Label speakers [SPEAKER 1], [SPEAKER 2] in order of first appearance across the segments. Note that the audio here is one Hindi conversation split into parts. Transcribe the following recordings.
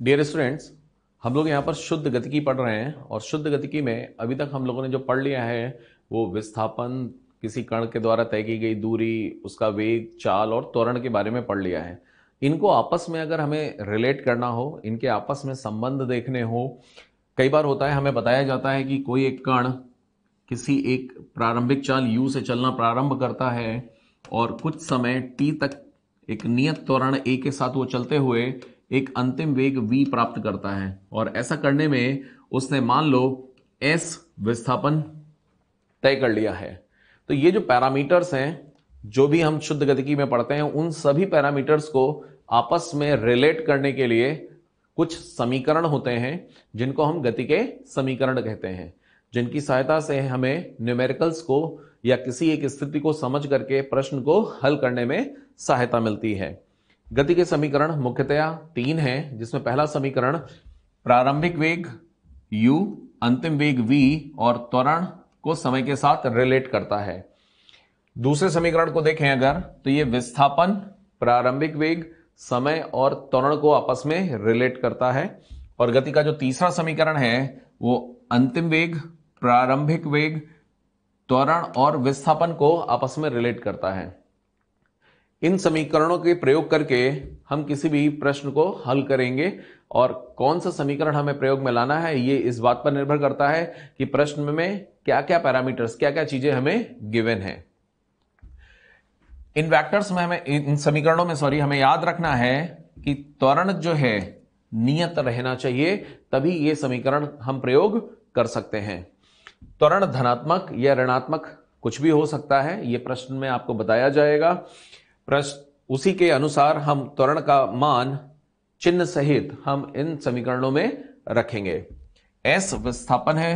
[SPEAKER 1] डियर स्टूडेंट्स हम लोग यहाँ पर शुद्ध गतिकी पढ़ रहे हैं और शुद्ध गतिकी में अभी तक हम लोगों ने जो पढ़ लिया है वो विस्थापन किसी कण के द्वारा तय की गई दूरी उसका वेग चाल और त्वरण के बारे में पढ़ लिया है इनको आपस में अगर हमें रिलेट करना हो इनके आपस में संबंध देखने हो कई बार होता है हमें बताया जाता है कि कोई एक कण किसी एक प्रारंभिक चाल यू से चलना प्रारंभ करता है और कुछ समय टी तक एक नियत त्वरण ए के साथ वो चलते हुए एक अंतिम वेग v प्राप्त करता है और ऐसा करने में उसने मान लो s विस्थापन तय कर लिया है तो ये जो पैरामीटर्स हैं जो भी हम शुद्ध गतिकी में पढ़ते हैं उन सभी पैरामीटर्स को आपस में रिलेट करने के लिए कुछ समीकरण होते हैं जिनको हम गति के समीकरण कहते हैं जिनकी सहायता से हमें न्यूमेरिकल्स को या किसी एक स्थिति को समझ करके प्रश्न को हल करने में सहायता मिलती है गति के समीकरण मुख्यतया तीन हैं जिसमें पहला समीकरण प्रारंभिक वेग u अंतिम वेग v और त्वरण को समय के साथ रिलेट करता है दूसरे समीकरण को देखें अगर तो ये विस्थापन प्रारंभिक वेग समय और त्वरण को आपस में रिलेट करता है और गति का जो तीसरा समीकरण है वो अंतिम वेग प्रारंभिक वेग त्वरण और विस्थापन को आपस में रिलेट करता है इन समीकरणों के प्रयोग करके हम किसी भी प्रश्न को हल करेंगे और कौन सा समीकरण हमें प्रयोग में लाना है ये इस बात पर निर्भर करता है कि प्रश्न में क्या क्या पैरामीटर्स क्या क्या चीजें हमें गिवन है इन वैक्टर्स में हमें इन समीकरणों में सॉरी हमें याद रखना है कि त्वरण जो है नियत रहना चाहिए तभी ये समीकरण हम प्रयोग कर सकते हैं त्वरण धनात्मक या ऋणात्मक कुछ भी हो सकता है ये प्रश्न में आपको बताया जाएगा प्रश्न उसी के अनुसार हम त्वरण का मान चिन्ह सहित हम इन समीकरणों में रखेंगे एस विस्थापन है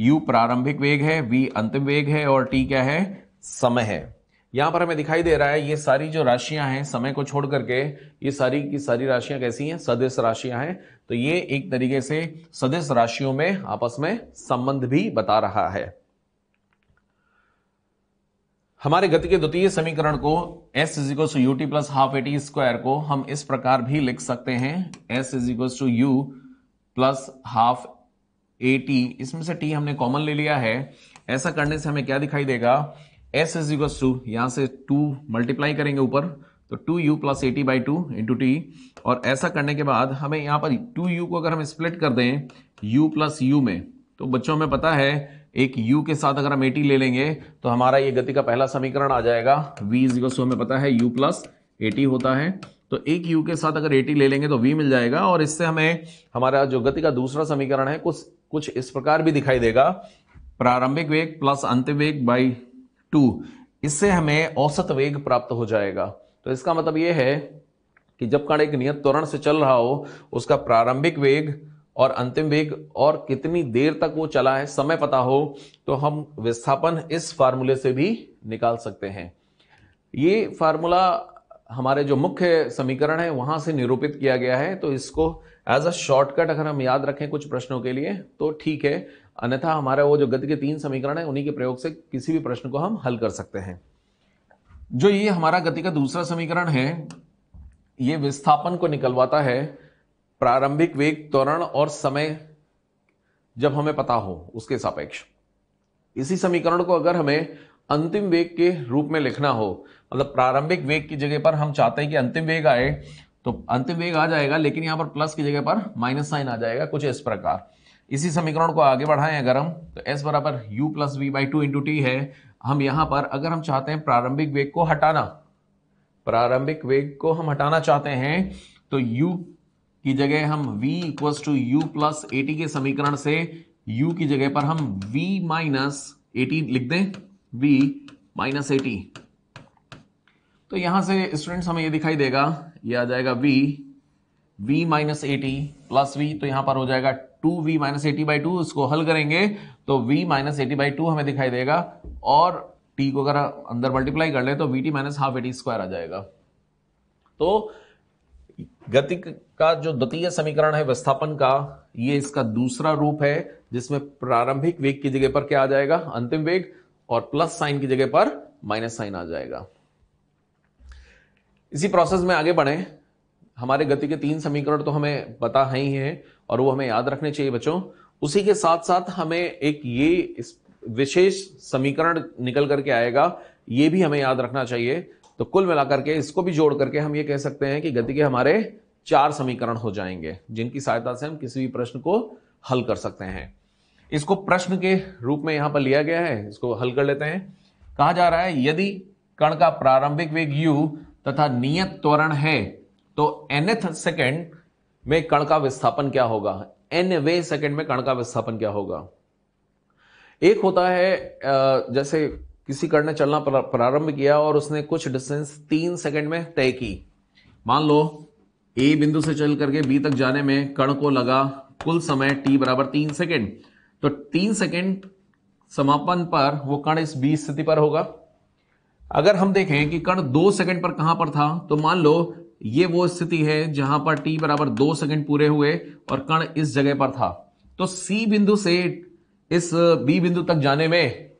[SPEAKER 1] यू प्रारंभिक वेग है वी अंतिम वेग है और टी क्या है समय है यहां पर हमें दिखाई दे रहा है ये सारी जो राशियां हैं समय को छोड़ करके ये सारी की सारी राशियां कैसी हैं सदस्य राशियां हैं तो ये एक तरीके से सदस्य राशियों में आपस में संबंध भी बता रहा है हमारे गति के द्वितीय समीकरण को s is equal to U T plus half A T square को हम इस प्रकार भी लिख सकते हैं s is equal to you plus half A T इसमें से t हमने कॉमन ले लिया है ऐसा करने से हमें क्या दिखाई देगा s इज इक्वल टू यहाँ से 2 मल्टीप्लाई करेंगे ऊपर तो 2u U plus A T by two into T और ऐसा करने के बाद हमें यहाँ पर 2u को अगर हम स्प्लिट कर दें u प्लस यू में तो बच्चों में पता है एक u के साथ अगर हम ए ले लेंगे तो हमारा ये गति का पहला समीकरण आ जाएगा v इजिकल सो हमें पता है u प्लस ए होता है तो एक u के साथ अगर ए ले लेंगे तो v मिल जाएगा और इससे हमें हमारा जो गति का दूसरा समीकरण है कुछ कुछ इस प्रकार भी दिखाई देगा प्रारंभिक वेग प्लस अंतिम वेग बाई टू इससे हमें औसत वेग प्राप्त हो जाएगा तो इसका मतलब यह है कि जब कण एक नियत त्वरण से चल रहा हो उसका प्रारंभिक वेग और अंतिम वेग और कितनी देर तक वो चला है समय पता हो तो हम विस्थापन इस फार्मूले से भी निकाल सकते हैं ये फार्मूला हमारे जो मुख्य समीकरण है वहां से निरूपित किया गया है तो इसको एज अ शॉर्टकट अगर हम याद रखें कुछ प्रश्नों के लिए तो ठीक है अन्यथा हमारे वो जो गति के तीन समीकरण है उन्हीं के प्रयोग से किसी भी प्रश्न को हम हल कर सकते हैं जो ये हमारा गति का दूसरा समीकरण है ये विस्थापन को निकलवाता है प्रारंभिक वेग त्वरण और समय जब हमें पता हो उसके सापेक्ष इसी समीकरण को अगर हमें अंतिम वेग के रूप में लिखना हो मतलब प्रारंभिक वेग की जगह पर हम चाहते हैं कि अंतिम वेग आए तो अंतिम वेग आ जाएगा लेकिन यहां पर प्लस की जगह पर माइनस साइन आ जाएगा कुछ इस प्रकार इसी समीकरण को आगे बढ़ाएं अगर हम तो एस बराबर U plus V by two into T है हम यहां पर अगर हम चाहते हैं प्रारंभिक वेग को हटाना प्रारंभिक वेग को हम हटाना चाहते हैं तो यू की जगह हम v equal to you plus A T के समीकरण से u की जगह पर हम v माइनस एटी लिख दें v माइनस एटी तो यहां से स्टूडेंट्स हमें ये दिखाई देगा ये आ जाएगा v v minus A T plus V तो यहां पर हो जाएगा two V minus A T by two इसको हल करेंगे तो v minus A T by two हमें दिखाई देगा और t को अगर अंदर मल्टीप्लाई कर ले तो vt T minus half A T square आ जाएगा तो गति का जो द्वितीय समीकरण है विस्थापन का ये इसका दूसरा रूप है जिसमें प्रारंभिक वेग की जगह पर क्या आ जाएगा अंतिम वेग और प्लस साइन की जगह पर माइनस साइन आ जाएगा इसी प्रोसेस में आगे बढ़े हमारे गति के तीन समीकरण तो हमें पता है ही है और वो हमें याद रखने चाहिए बच्चों उसी के साथ साथ हमें एक ये विशेष समीकरण निकल करके आएगा ये भी हमें याद रखना चाहिए तो कुल मिलाकर के इसको भी जोड़ करके हम ये कह सकते हैं कि गति के हमारे चार समीकरण हो जाएंगे जिनकी सहायता से हम किसी भी प्रश्न को हल कर सकते हैं इसको प्रश्न के रूप में यहां पर लिया गया है इसको हल कर लेते हैं कहा जा रहा है यदि कण का प्रारंभिक वेग u तथा नियत त्वरण है तो nth सेकेंड में कण का विस्थापन क्या होगा एन वे सेकेंड में कण का विस्थापन क्या होगा एक होता है जैसे किसी कण ने चलना प्रारंभ किया और उसने कुछ डिस्टेंस तीन सेकेंड में तय की मान लो ए बिंदु से चल करके बी तक जाने में कण को लगा कुल समय टी बराबर तीन सेकेंड तो तीन सेकेंड समापन पर वो कण इस बी स्थिति पर होगा अगर हम देखें कि कण दो सेकंड पर कहां पर था तो मान लो ये वो स्थिति है जहां पर टी बराबर दो सेकेंड पूरे हुए और कण इस जगह पर था तो सी बिंदु से इस बी बिंदु तक जाने में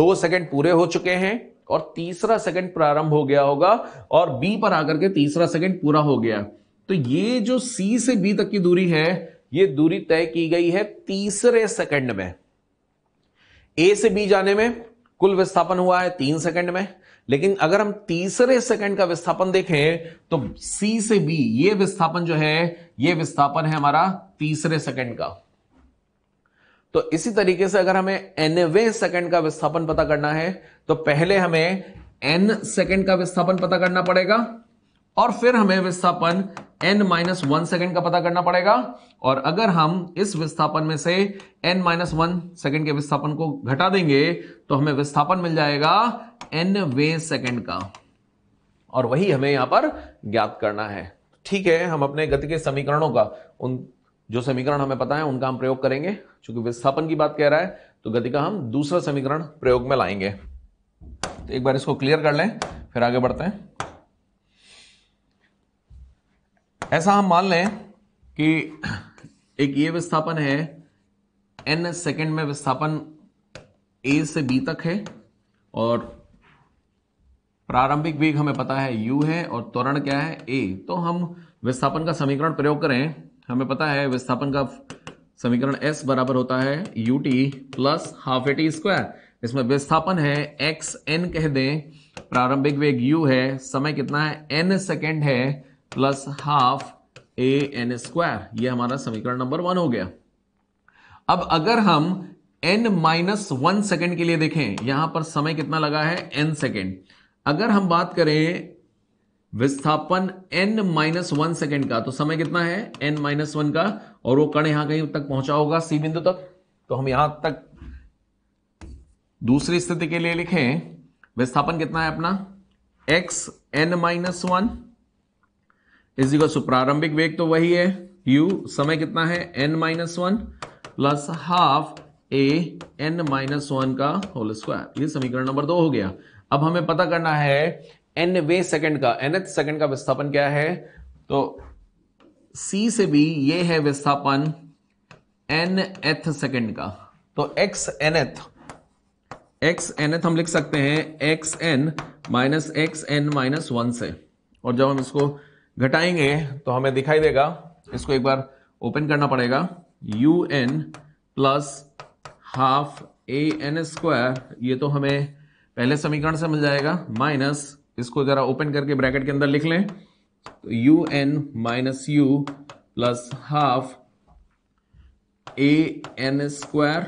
[SPEAKER 1] दो सेकेंड पूरे हो चुके हैं और तीसरा सेकेंड प्रारंभ हो गया होगा और बी पर आकर के तीसरा सेकेंड पूरा हो गया तो ये जो सी से बी तक की दूरी है ये दूरी तय की गई है तीसरे सेकंड में ए से बी जाने में कुल विस्थापन हुआ है तीन सेकंड में लेकिन अगर हम तीसरे सेकंड का विस्थापन देखें तो सी से बी ये विस्थापन जो है ये विस्थापन है हमारा तीसरे सेकंड का तो इसी तरीके से अगर हमें एनवे सेकंड का विस्थापन पता करना है तो पहले हमें एन सेकंड का विस्थापन पता करना पड़ेगा और फिर हमें विस्थापन एन माइनस वन सेकेंड का पता करना पड़ेगा और अगर हम इस विस्थापन में से एन माइनस वन सेकेंड के विस्थापन को घटा देंगे तो हमें विस्थापन मिल जाएगा एन वे सेकेंड का और वही हमें यहां पर ज्ञात करना है ठीक है हम अपने गति के समीकरणों का उन जो समीकरण हमें पता है उनका हम प्रयोग करेंगे क्योंकि विस्थापन की बात कह रहा है तो गति का हम दूसरा समीकरण प्रयोग में लाएंगे तो एक बार इसको क्लियर कर लें फिर आगे बढ़ते हैं ऐसा हम मान लें कि एक ये विस्थापन है एन सेकेंड में विस्थापन ए से बी तक है और प्रारंभिक वेग हमें पता है u है और त्वरण क्या है a तो हम विस्थापन का समीकरण प्रयोग करें हमें पता है विस्थापन का समीकरण s बराबर होता है U T plus half A T square इसमें विस्थापन है x n कह दें प्रारंभिक वेग u है समय कितना है n सेकेंड है plus half A N square यह हमारा समीकरण नंबर वन हो गया अब अगर हम एन माइनस वन सेकेंड के लिए देखें यहां पर समय कितना लगा है एन सेकेंड अगर हम बात करें विस्थापन एन माइनस वन सेकेंड का तो समय कितना है एन माइनस वन का और वो कण यहां कहीं तक पहुंचा होगा सी बिंदु तक तो हम यहां तक दूसरी स्थिति के लिए लिखें विस्थापन कितना है अपना X N minus one is equal so प्रारंभिक वेग तो वही है u समय कितना है n minus one plus half A N minus one का होल स्क्वायर ये समीकरण नंबर दो हो गया अब हमें पता करना है n वे सेकंड का एन सेकंड का विस्थापन क्या है तो सी से भी ये है विस्थापन एन एथ सेकेंड का तो एक्स एन एथ एक्स एन एथ हम लिख सकते हैं X N minus X N minus one से और जब हम इसको घटाएंगे तो हमें दिखाई देगा इसको एक बार ओपन करना पड़ेगा U N plus half A N square ये तो हमें पहले समीकरण से मिल जाएगा माइनस इसको जरा ओपन करके ब्रैकेट के अंदर लिख लें तो U N minus U plus half A N square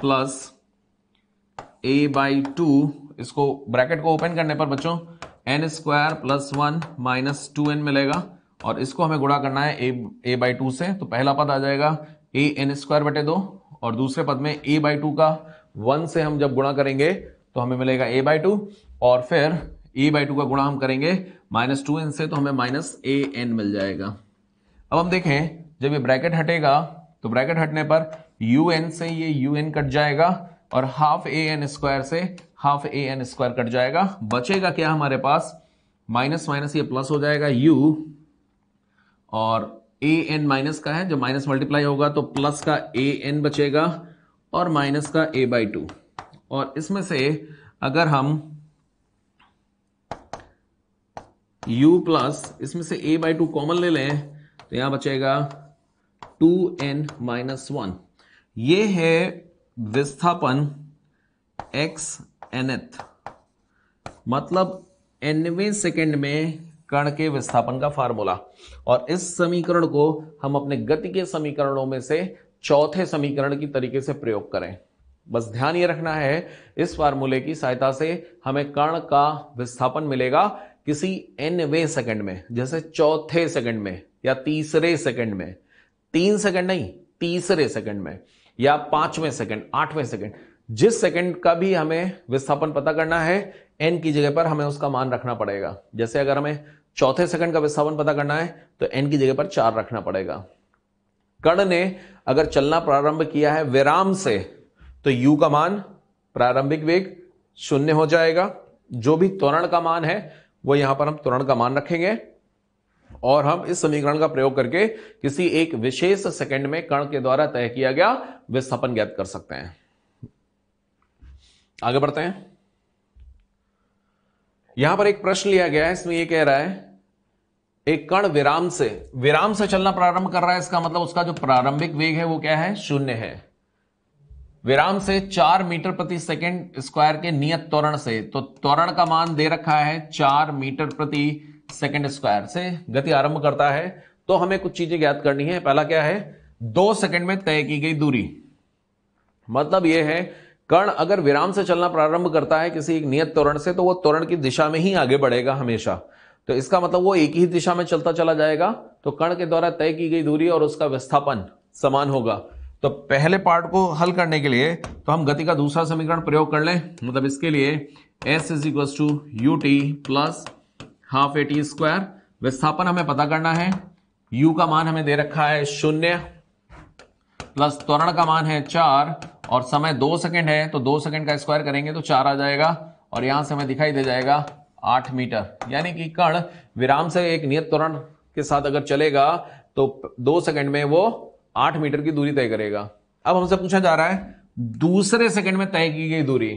[SPEAKER 1] plus A by two इसको ब्रैकेट को ओपन करने पर बच्चों N square plus one minus two N मिलेगा और इसको हमें गुणा करना है a a बाई टू से तो पहला पद आ जाएगा ए एन स्क्वायर बटे दो और दूसरे पद में ए बाई टू का वन से हम जब गुणा करेंगे तो हमें मिलेगा ए बाई टू और फिर ए बाई टू का गुणा हम करेंगे माइनस टू एन से तो हमें माइनस ए एन मिल जाएगा अब हम देखें जब ये ब्रैकेट हटेगा तो ब्रैकेट हटने पर यू एन से ये यू एन कट जाएगा और हाफ ए एन स्क्वायर से half A N square cut जाएगा बचेगा क्या हमारे पास माइनस माइनस ये प्लस हो जाएगा यू और ए एन माइनस का है जब माइनस मल्टीप्लाई होगा तो प्लस का ए एन बचेगा और माइनस का ए बाई टू और इसमें से अगर हम u प्लस इसमें से a बाई टू कॉमन ले लें तो यहां बचेगा 2n एन माइनस वन ये है विस्थापन x एनथ मतलब एनवे सेकेंड में कण के विस्थापन का फार्मूला और इस समीकरण को हम अपने गति के समीकरणों में से चौथे समीकरण की तरीके से प्रयोग करें बस ध्यान ये रखना है इस फार्मूले की सहायता से हमें कण का विस्थापन मिलेगा किसी एनवे सेकंड में जैसे चौथे सेकंड में या तीसरे सेकंड में तीन सेकंड नहीं तीसरे सेकंड में या पांचवें सेकंड आठवें सेकंड जिस सेकंड का भी हमें विस्थापन पता करना है एन की जगह पर हमें उसका मान रखना पड़ेगा जैसे अगर हमें चौथे सेकंड का विस्थापन पता करना है तो एन की जगह पर चार रखना पड़ेगा कर्ण ने अगर चलना प्रारंभ किया है विराम से तो यू का मान प्रारंभिक वेग शून्य हो जाएगा जो भी त्वरण का मान है वो यहां पर हम त्वरण का मान रखेंगे और हम इस समीकरण का प्रयोग करके किसी एक विशेष सेकंड में कण के द्वारा तय किया गया विस्थापन ज्ञात कर सकते हैं आगे बढ़ते हैं यहां पर एक प्रश्न लिया गया है इसमें यह कह रहा है एक कण विराम से विराम से चलना प्रारंभ कर रहा है इसका मतलब उसका जो प्रारंभिक वेग है वो क्या है शून्य है विराम से चार मीटर प्रति सेकंड स्क्वायर के नियत त्वरण से तो त्वरण का मान दे रखा है चार मीटर प्रति सेकंड स्क्वायर से गति आरंभ करता है तो हमें कुछ चीजें ज्ञात करनी है पहला क्या है दो सेकंड में तय की गई दूरी मतलब यह है कर्ण अगर विराम से चलना प्रारंभ करता है किसी एक नियत तोरण से तो वो तोरण की दिशा में ही आगे बढ़ेगा हमेशा तो इसका मतलब वो एक ही दिशा में चलता चला जाएगा तो कर्ण के द्वारा तय की गई दूरी और उसका विस्थापन समान होगा तो पहले पार्ट को हल करने के लिए तो हम गति का दूसरा समीकरण प्रयोग कर लें मतलब इसके लिए S is equal to U T plus half A T square विस्थापन हमें पता करना है u का मान हमें दे रखा है शून्य प्लस त्वरण का मान है चार और समय दो सेकेंड है तो दो सेकेंड का स्क्वायर करेंगे तो चार आ जाएगा और यहां से हमें दिखाई दे जाएगा आठ मीटर यानी कि कण विराम से एक नियत त्वरण के साथ अगर चलेगा तो दो सेकंड में वो आठ मीटर की दूरी तय करेगा अब हमसे पूछा जा रहा है दूसरे सेकंड में तय की गई दूरी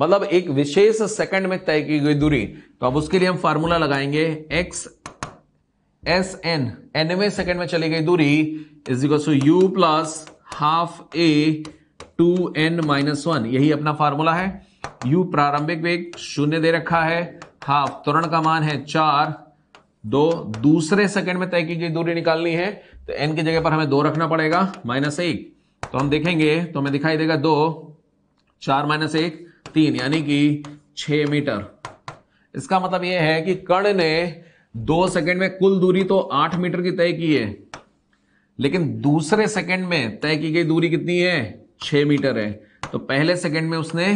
[SPEAKER 1] मतलब एक विशेष सेकंड में तय की गई दूरी तो अब उसके लिए हम फार्मूला लगाएंगे x s n anyway second में चली गई दूरी is equal to you plus half a two n minus one यही अपना फार्मूला है यू प्रारंभिक वेग शून्य दे रखा है हाफ त्वरण का मान है चार दो दूसरे सेकंड में तय की गई दूरी निकालनी है तो एन की जगह पर हमें दो रखना पड़ेगा माइनस एक तो हम देखेंगे तो हमें दिखाई देगा दो चार माइनस एक तीन यानी कि छ मीटर इसका मतलब यह है कि कण ने दो सेकंड में कुल दूरी तो आठ मीटर की तय की है लेकिन दूसरे सेकंड में तय की गई दूरी कितनी है छह मीटर है तो पहले सेकंड में उसने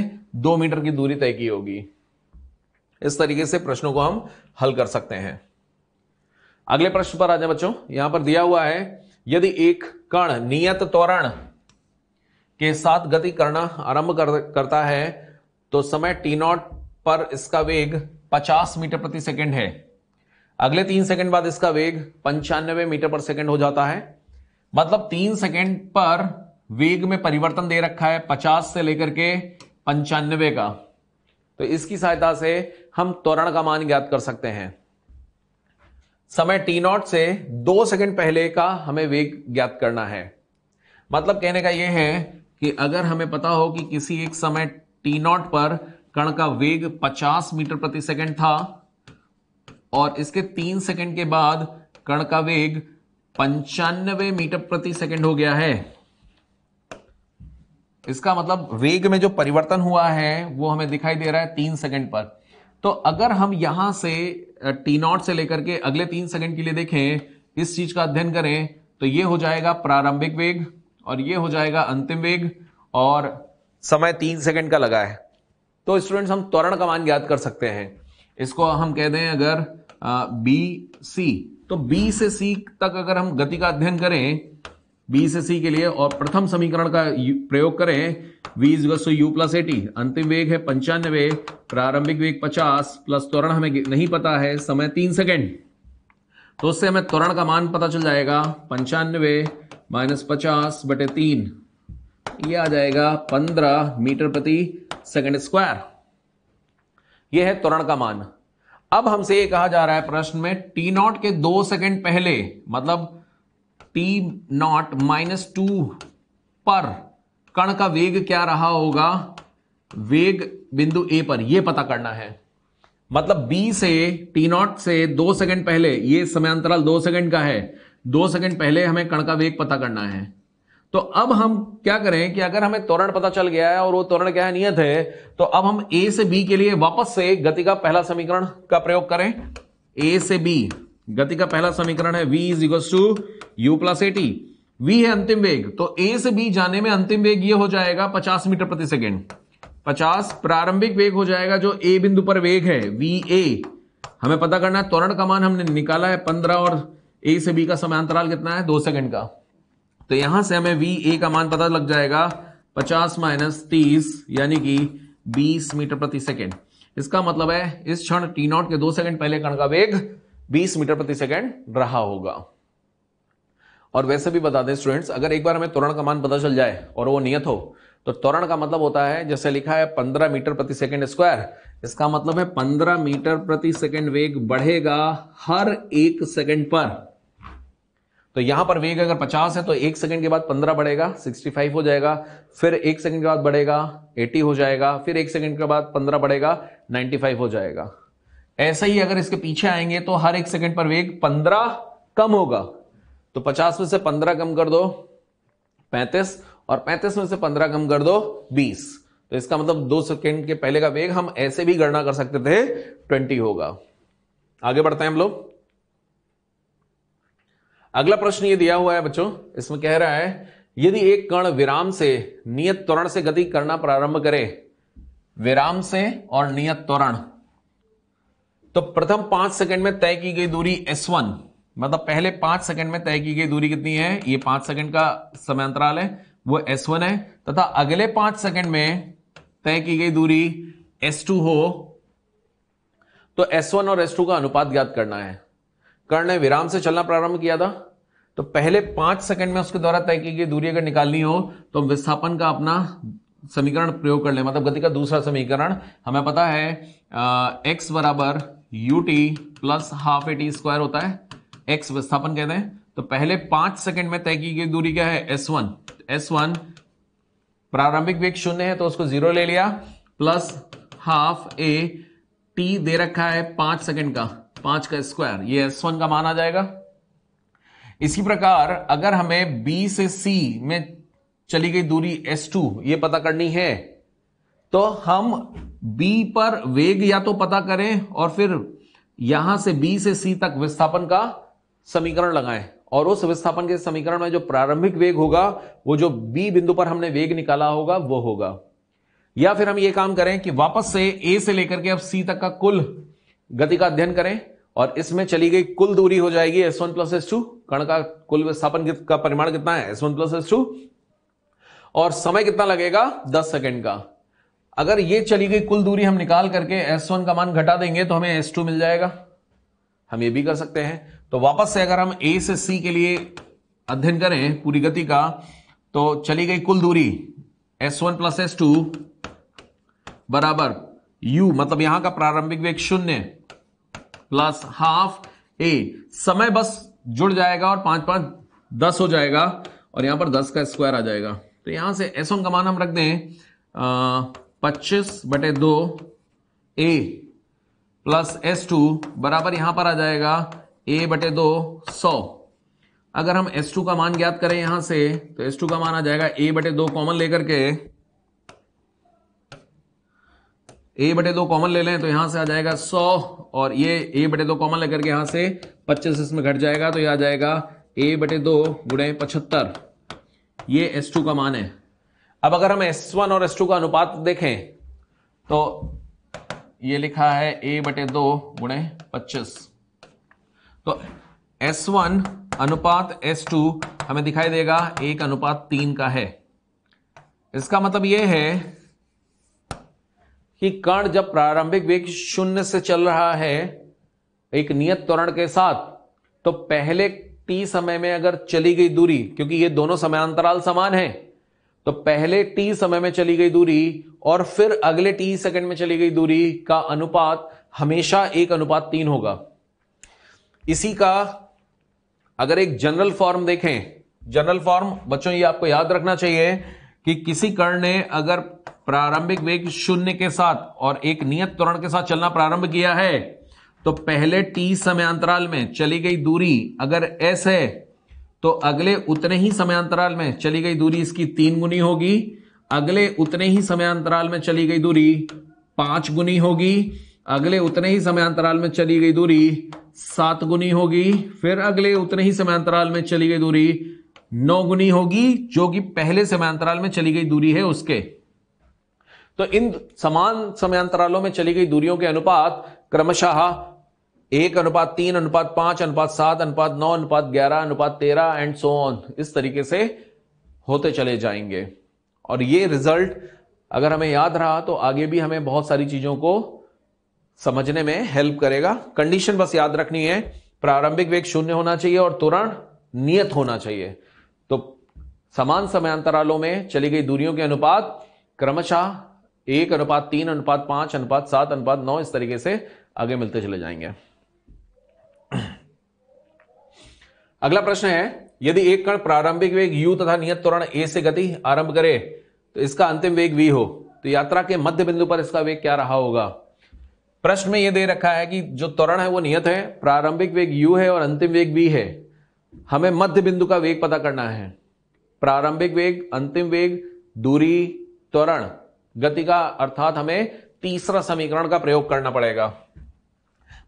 [SPEAKER 1] दो मीटर की दूरी तय की होगी इस तरीके से प्रश्नों को हम हल कर सकते हैं अगले प्रश्न पर आ जाए बच्चों यहां पर दिया हुआ है यदि एक कण नियत त्वरण के साथ गति करना आरंभ कर, करता है तो समय टी नॉट पर इसका वेग 50 मीटर प्रति सेकंड है अगले तीन सेकंड बाद इसका वेग पंचानवे मीटर पर सेकंड हो जाता है मतलब तीन सेकंड पर वेग में परिवर्तन दे रखा है 50 से लेकर के पंचानवे का तो इसकी सहायता से हम त्वरण का मान ज्ञात कर सकते हैं समय टी नॉट से दो सेकंड पहले का हमें वेग ज्ञात करना है मतलब कहने का यह है कि अगर हमें पता हो कि किसी एक समय टी नॉट पर कण का वेग 50 मीटर प्रति सेकंड था और इसके तीन सेकंड के बाद कण का वेग पंचानवे मीटर प्रति सेकंड हो गया है इसका मतलब वेग में जो परिवर्तन हुआ है वो हमें दिखाई दे रहा है तीन सेकंड पर तो अगर हम यहां से टी नॉट से लेकर के अगले तीन सेकंड के लिए देखें इस चीज का अध्ययन करें तो ये हो जाएगा प्रारंभिक वेग और ये हो जाएगा अंतिम वेग और समय तीन सेकंड का लगा है तो स्टूडेंट्स हम त्वरण का मान ज्ञात कर सकते हैं इसको हम कह दें अगर बी सी तो बी से सी तक अगर हम गति का अध्ययन करें बी से सी के लिए और प्रथम समीकरण का प्रयोग करें v is u plus a t अंतिम वेग है पंचानवे प्रारंभिक वेग पचास प्लस त्वरण हमें नहीं पता है समय तीन सेकेंड तो उससे हमें त्वरण का मान पता चल जाएगा पंचानवे माइनस पचास बटे तीन ये आ जाएगा पंद्रह मीटर प्रति सेकेंड स्क्वायर यह है त्वरण का मान अब हमसे ये कहा जा रहा है प्रश्न में टी नॉट के दो सेकेंड पहले मतलब टी नॉट माइनस टू पर कण का वेग क्या रहा होगा वेग बिंदु ए पर यह पता करना है मतलब बी से टी नॉट से दो सेकंड पहले यह समयांतराल दो सेकंड का है दो सेकंड पहले हमें कण का वेग पता करना है तो अब हम क्या करें कि अगर हमें त्वरण पता चल गया है और वो त्वरण क्या है नियत है तो अब हम ए से बी के लिए वापस से गति का पहला समीकरण का प्रयोग करें ए से बी गति का पहला समीकरण है v is equal to you plus a t v है अंतिम वेग तो ए से बी जाने में अंतिम वेग ये हो जाएगा 50 मीटर प्रति सेकेंड 50 प्रारंभिक वेग हो जाएगा जो ए बिंदु पर वेग है वी ए हमें पता करना है त्वरण का मान हमने निकाला है 15 और ए से बी का समयांतराल कितना है दो सेकंड का तो यहां से हमें वी ए का मान पता लग जाएगा 50 माइनस तीस यानी कि 20 मीटर प्रति सेकेंड इसका मतलब है इस क्षण टी नॉट के दो सेकंड पहले कण का वेग 20 मीटर प्रति सेकेंड रहा होगा और वैसे भी बता दें स्टूडेंट्स अगर एक बार हमें त्वरण का मान पता चल जाए और वो नियत हो तो त्वरण का मतलब होता है जैसे लिखा है 15 मीटर प्रति सेकेंड स्क्वायर इसका मतलब है 15 मीटर प्रति सेकेंड वेग बढ़ेगा हर एक सेकेंड पर तो यहां पर वेग अगर 50 है तो एक सेकेंड के बाद 15 बढ़ेगा 65 हो जाएगा फिर एक सेकेंड के बाद बढ़ेगा 80 हो जाएगा फिर एक सेकेंड के बाद 15 बढ़ेगा 95 हो जाएगा ऐसे ही अगर इसके पीछे आएंगे तो हर एक सेकंड पर वेग 15 कम होगा तो 50 में से 15 कम कर दो 35 और 35 में से 15 कम कर दो 20 तो इसका मतलब दो सेकंड के पहले का वेग हम ऐसे भी गणना कर सकते थे 20 होगा आगे बढ़ते हैं हम लोग अगला प्रश्न ये दिया हुआ है बच्चों इसमें कह रहा है यदि एक कण विराम से नियत त्वरण से गति करना प्रारंभ करे विराम से और नियत त्वरण तो प्रथम पांच सेकंड में तय की गई दूरी एस वन मतलब पहले पांच सेकंड में तय की गई दूरी कितनी है ये पांच सेकंड का समय अंतराल है वो S1 है तथा अगले पांच सेकंड में तय की गई दूरी एस टू हो तो एस वन और एस टू का अनुपात ज्ञात करना है कर्ण ने विराम से चलना प्रारंभ किया था तो पहले पांच सेकंड में उसके द्वारा तय की गई दूरी अगर निकालनी हो तो विस्थापन का अपना समीकरण प्रयोग कर ले मतलब गति का दूसरा समीकरण हमें पता है एक्स बराबर u T plus half A T square होता है एक्स विस्थापन कहते हैं तो पहले पांच सेकंड में तय की गई दूरी क्या है एस वन एस वन प्रारंभिक वेग शून्य है तो उसको जीरो ले लिया प्लस हाफ ए टी दे रखा है पांच सेकंड का पांच का स्क्वायर ये एस वन का आ जाएगा इसी प्रकार अगर हमें बी से सी में चली गई दूरी एस टू ये पता करनी है तो हम बी पर वेग या तो पता करें और फिर यहां से बी से सी तक विस्थापन का समीकरण लगाएं और उस विस्थापन के समीकरण में जो प्रारंभिक वेग होगा वो जो बी बिंदु पर हमने वेग निकाला होगा वो होगा या फिर हम ये काम करें कि वापस से ए से लेकर के अब सी तक का कुल गति का अध्ययन करें और इसमें चली गई कुल दूरी हो जाएगी s one plus s two कण का कुल विस्थापन का परिमाण कितना है s one plus s two और समय कितना लगेगा दस सेकेंड का अगर ये चली गई कुल दूरी हम निकाल करके एस वन का मान घटा देंगे तो हमें एस टू मिल जाएगा हम ये भी कर सकते हैं तो वापस से अगर हम ए से सी के लिए अध्ययन करें पूरी गति का तो चली गई कुल दूरी s one plus s two बराबर यू मतलब यहां का प्रारंभिक वेग शून्य प्लस हाफ ए समय बस जुड़ जाएगा और पांच पांच दस हो जाएगा और यहां पर दस का स्क्वायर आ जाएगा तो यहां से एस वन का मान हम रख दें आ, पच्चीस बटे दो ए प्लस एस टू बराबर यहां पर आ जाएगा ए बटे दो सौ अगर हम एस टू का मान ज्ञात करें यहां से तो एस टू का मान आ जाएगा ए बटे दो कॉमन लेकर के ए बटे दो कॉमन ले लें तो यहां से आ जाएगा सौ और ये ए बटे दो कॉमन लेकर के यहां से पच्चीस इसमें घट जाएगा तो ये आ जाएगा ए बटे दो गुणे पचहत्तर ये एस टू का मान है अब अगर हम S1 और S2 का अनुपात देखें तो ये लिखा है ए बटे दो गुणे पच्चीस तो S1 अनुपात S2 हमें दिखाई देगा एक अनुपात तीन का है इसका मतलब यह है कि कण जब प्रारंभिक वेग शून्य से चल रहा है एक नियत त्वरण के साथ तो पहले टी समय में अगर चली गई दूरी क्योंकि ये दोनों समयांतराल समान है तो पहले टी समय में चली गई दूरी और फिर अगले टी सेकंड में चली गई दूरी का अनुपात हमेशा एक अनुपात तीन होगा इसी का अगर एक जनरल फॉर्म देखें जनरल फॉर्म बच्चों ये आपको याद रखना चाहिए कि किसी कर्ण ने अगर प्रारंभिक वेग शून्य के साथ और एक नियत त्वरण के साथ चलना प्रारंभ किया है तो पहले टी समय अंतराल में चली गई दूरी अगर एस है तो अगले उतने ही समयांतराल में चली गई दूरी इसकी तीन गुनी होगी अगले उतने ही समयांतराल में चली गई दूरी पांच गुनी होगी अगले उतने ही समयांतराल में चली गई दूरी सात गुनी होगी फिर अगले उतने ही समयांतराल में चली गई दूरी नौ गुनी होगी जो कि पहले समयांतराल में चली गई दूरी है उसके तो इन समान समयांतरालों में चली गई दूरियों के अनुपात क्रमशः एक अनुपात तीन अनुपात पांच अनुपात सात अनुपात नौ अनुपात ग्यारह अनुपात तेरह एंड सो ऑन इस तरीके से होते चले जाएंगे और ये रिजल्ट अगर हमें याद रहा तो आगे भी हमें बहुत सारी चीजों को समझने में हेल्प करेगा कंडीशन बस याद रखनी है प्रारंभिक वेग शून्य होना चाहिए और तुरंत नियत होना चाहिए तो समान समय अंतरालों में चली गई दूरियों के अनुपात क्रमशः एक अनुपात तीन अनुपात पांच अनुपात सात अनुपात नौ इस तरीके से आगे मिलते चले जाएंगे अगला प्रश्न है यदि एक कण प्रारंभिक वेग यू तथा नियत त्वरण ए से गति आरंभ करे तो इसका अंतिम वेग वी हो तो यात्रा के मध्य बिंदु पर इसका वेग क्या रहा होगा प्रश्न में यह दे रखा है कि जो त्वरण है वो नियत है प्रारंभिक वेग यू है और अंतिम वेग वी है हमें मध्य बिंदु का वेग पता करना है प्रारंभिक वेग अंतिम वेग दूरी त्वरण गति का अर्थात हमें तीसरा समीकरण का प्रयोग करना पड़ेगा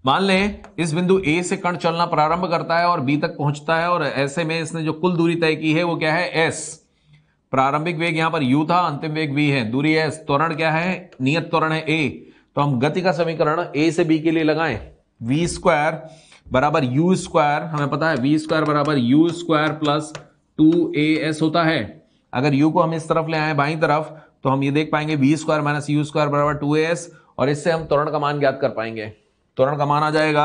[SPEAKER 1] मान लें इस बिंदु ए से कण चलना प्रारंभ करता है और बी तक पहुंचता है और ऐसे में इसने जो कुल दूरी तय की है वो क्या है एस प्रारंभिक वेग यहां पर यू था अंतिम वेग वी है दूरी एस त्वरण क्या है नियत त्वरण है ए तो हम गति का समीकरण ए से बी के लिए लगाए वी स्क्वायर बराबर यू स्क्वायर हमें पता है वी स्क्वायर बराबर you square plus two a s होता है अगर यू को हम इस तरफ ले आए बाई तरफ तो हम ये देख पाएंगे v square minus u square बराबर टू ए एस और इससे हम त्वरण का मान ज्ञात कर पाएंगे त्वरण तो का मान आ जाएगा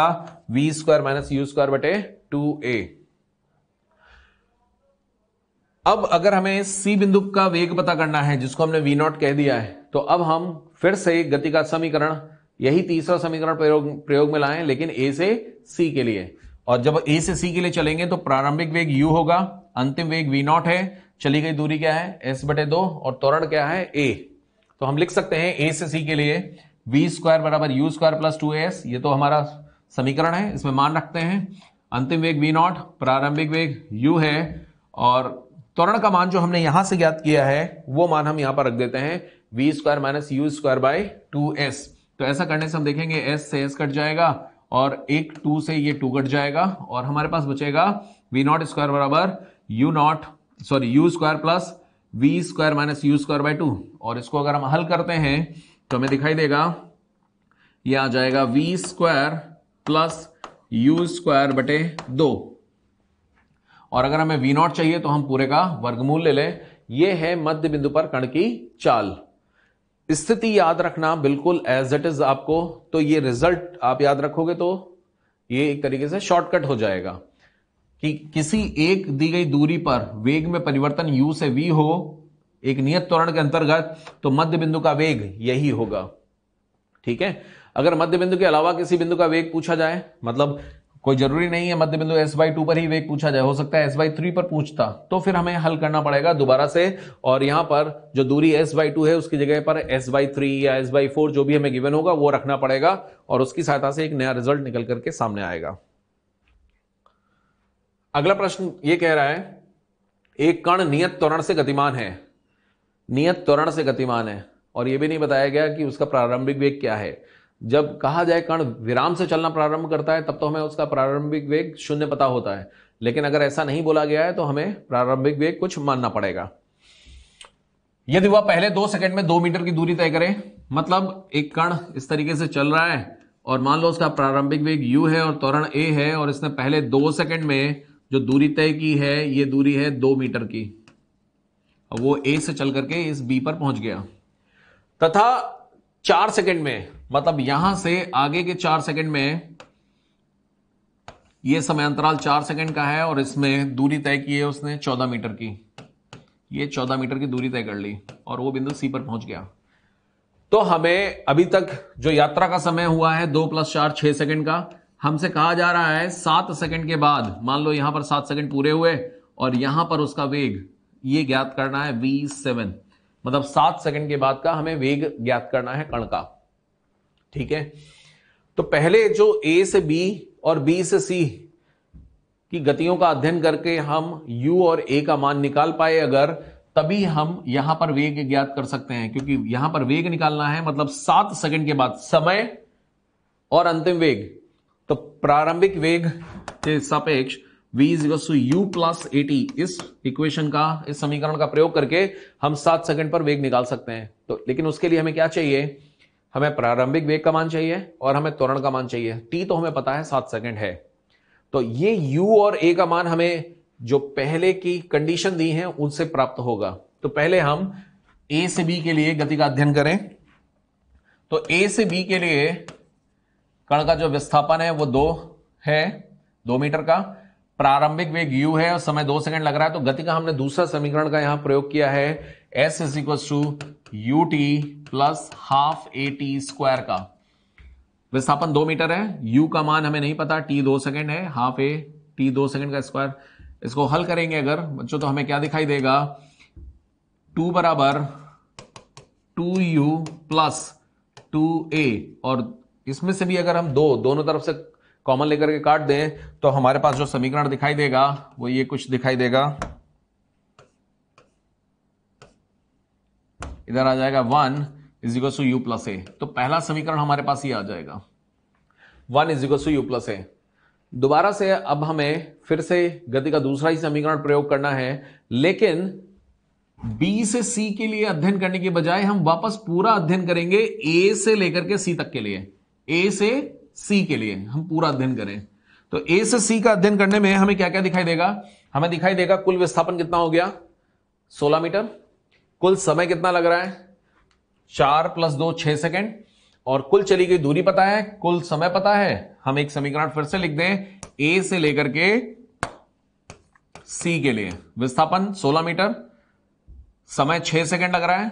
[SPEAKER 1] v square minus u square बटे टू ए अब अगर हमें सी बिंदु का वेग पता करना है जिसको हमने वी नॉट कह दिया है तो अब हम फिर से गति का समीकरण यही तीसरा समीकरण प्रयोग प्रयोग में लाएं लेकिन ए से सी के लिए और जब ए से सी के लिए चलेंगे तो प्रारंभिक वेग यू होगा अंतिम वेग वी नॉट है चली गई दूरी क्या है एस बटे दो और त्वरण क्या है ए तो हम लिख सकते हैं ए से सी के लिए वी स्क्वायर बराबर you square plus two S ये तो हमारा समीकरण है इसमें मान रखते हैं अंतिम वेग वी नॉट प्रारंभिक वेग यू है और त्वरण का मान जो हमने यहां से ज्ञात किया है वो मान हम यहां पर रख देते हैं v square minus u square by two s तो ऐसा करने से हम देखेंगे एस से एस कट जाएगा और एक टू से ये टू कट जाएगा और हमारे पास बचेगा वी नॉट स्क्वायर बराबर u not sorry u square plus v square minus u square by two और इसको अगर हम हल करते हैं तो हमें दिखाई देगा ये आ जाएगा v square plus u square बटे दो और अगर हमें वी नॉट चाहिए तो हम पूरे का वर्गमूल ले लें ये है मध्य बिंदु पर कण की चाल स्थिति याद रखना बिल्कुल एज इट इज आपको तो ये रिजल्ट आप याद रखोगे तो ये एक तरीके से शॉर्टकट हो जाएगा कि किसी एक दी गई दूरी पर वेग में परिवर्तन u से v हो एक नियत त्वरण के अंतर्गत तो मध्य बिंदु का वेग यही होगा ठीक है अगर मध्य बिंदु के अलावा किसी बिंदु का वेग पूछा जाए मतलब कोई जरूरी नहीं है मध्य बिंदु एस बाई टू पर ही वेग पूछा जाए हो सकता है एस बाई थ्री पर पूछता तो फिर हमें हल करना पड़ेगा दोबारा से और यहां पर जो दूरी एस बाई टू है उसकी जगह पर एस बाई थ्री या एस बाई फोर जो भी हमें गिवन होगा वो रखना पड़ेगा और उसकी सहायता से एक नया रिजल्ट निकल करके सामने आएगा अगला प्रश्न ये कह रहा है एक कण नियत त्वरण से गतिमान है नियत त्वरण से गतिमान है और यह भी नहीं बताया गया कि उसका प्रारंभिक वेग क्या है जब कहा जाए कण विराम से चलना प्रारंभ करता है तब तो हमें उसका प्रारंभिक वेग शून्य पता होता है लेकिन अगर ऐसा नहीं बोला गया है तो हमें प्रारंभिक वेग कुछ मानना पड़ेगा यदि वह पहले दो सेकंड में दो मीटर की दूरी तय करे मतलब एक कण इस तरीके से चल रहा है और मान लो उसका प्रारंभिक वेग u है और त्वरण a है और इसने पहले दो सेकंड में जो दूरी तय की है ये दूरी है दो मीटर की वो ए से चल करके इस बी पर पहुंच गया तथा चार सेकंड में मतलब यहां से आगे के चार सेकंड में यह समय अंतराल चार सेकंड का है और इसमें दूरी तय की है उसने चौदह मीटर की यह चौदह मीटर की दूरी तय कर ली और वो बिंदु सी पर पहुंच गया तो हमें अभी तक जो यात्रा का समय हुआ है दो प्लस चार छह सेकंड का हमसे कहा जा रहा है सात सेकंड के बाद मान लो यहां पर सात सेकंड पूरे हुए और यहां पर उसका वेग ये ज्ञात करना है वी सेवन मतलब सात सेकंड के बाद का हमें वेग ज्ञात करना है कण का ठीक है तो पहले जो ए से बी और बी से सी की गतियों का अध्ययन करके हम यू और ए का मान निकाल पाए अगर तभी हम यहां पर वेग ज्ञात कर सकते हैं क्योंकि यहां पर वेग निकालना है मतलब सात सेकंड के बाद समय और अंतिम वेग तो प्रारंभिक वेग के सापेक्ष v to you plus a t इस इक्वेशन का इस समीकरण का प्रयोग करके हम सात सेकंड पर वेग निकाल सकते हैं तो लेकिन उसके लिए हमें क्या चाहिए हमें प्रारंभिक वेग का मान चाहिए और हमें त्वरण का मान चाहिए टी तो हमें पता है सात सेकंड है तो ये u और a का मान हमें जो पहले की कंडीशन दी है उनसे प्राप्त होगा तो पहले हम ए से बी के लिए गति का अध्ययन करें तो ए से बी के लिए कण का जो विस्थापन है वो दो है दो मीटर का प्रारंभिक वेग u है और समय दो सेकंड लग रहा है तो गति का हमने दूसरा समीकरण का यहां प्रयोग किया है s is equal to U T plus half A T square का विस्थापन दो मीटर है u का मान हमें नहीं पता t दो सेकंड है हाफ ए टी दो सेकंड का स्क्वायर इसको हल करेंगे अगर बच्चों तो हमें क्या दिखाई देगा टू बराबर two you plus two a और इसमें से भी अगर हम दो दोनों तरफ से कॉमन लेकर के काट दें तो हमारे पास जो समीकरण दिखाई देगा वो ये कुछ दिखाई देगा इधर आ जाएगा one is equal to you plus a तो पहला समीकरण हमारे पास ये आ जाएगा one is equal to you plus a दोबारा से अब हमें फिर से गति का दूसरा ही समीकरण प्रयोग करना है लेकिन बी से सी के लिए अध्ययन करने के बजाय हम वापस पूरा अध्ययन करेंगे ए से लेकर के सी तक के लिए ए से सी के लिए हम पूरा अध्ययन करें तो ए से सी का अध्ययन करने में हमें क्या क्या दिखाई देगा हमें दिखाई देगा कुल विस्थापन कितना हो गया 16 मीटर कुल समय कितना लग रहा है चार प्लस दो छह सेकेंड और कुल चली गई दूरी पता है कुल समय पता है हम एक समीकरण फिर से लिख दें ए से लेकर के सी के लिए विस्थापन 16 मीटर समय 6 सेकंड लग रहा है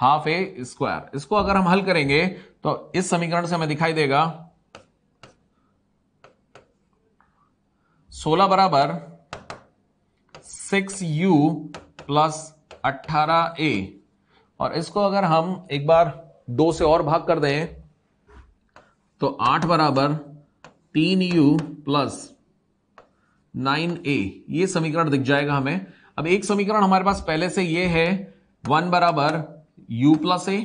[SPEAKER 1] हाफ ए स्क्वायर इसको अगर हम हल करेंगे तो इस समीकरण से हमें दिखाई देगा सोलह बराबर सिक्स यू प्लस अट्ठारह ए और इसको अगर हम एक बार दो से और भाग कर दें तो आठ बराबर तीन यू प्लस नाइन ए ये समीकरण दिख जाएगा हमें अब एक समीकरण हमारे पास पहले से ये है वन बराबर यू प्लस ए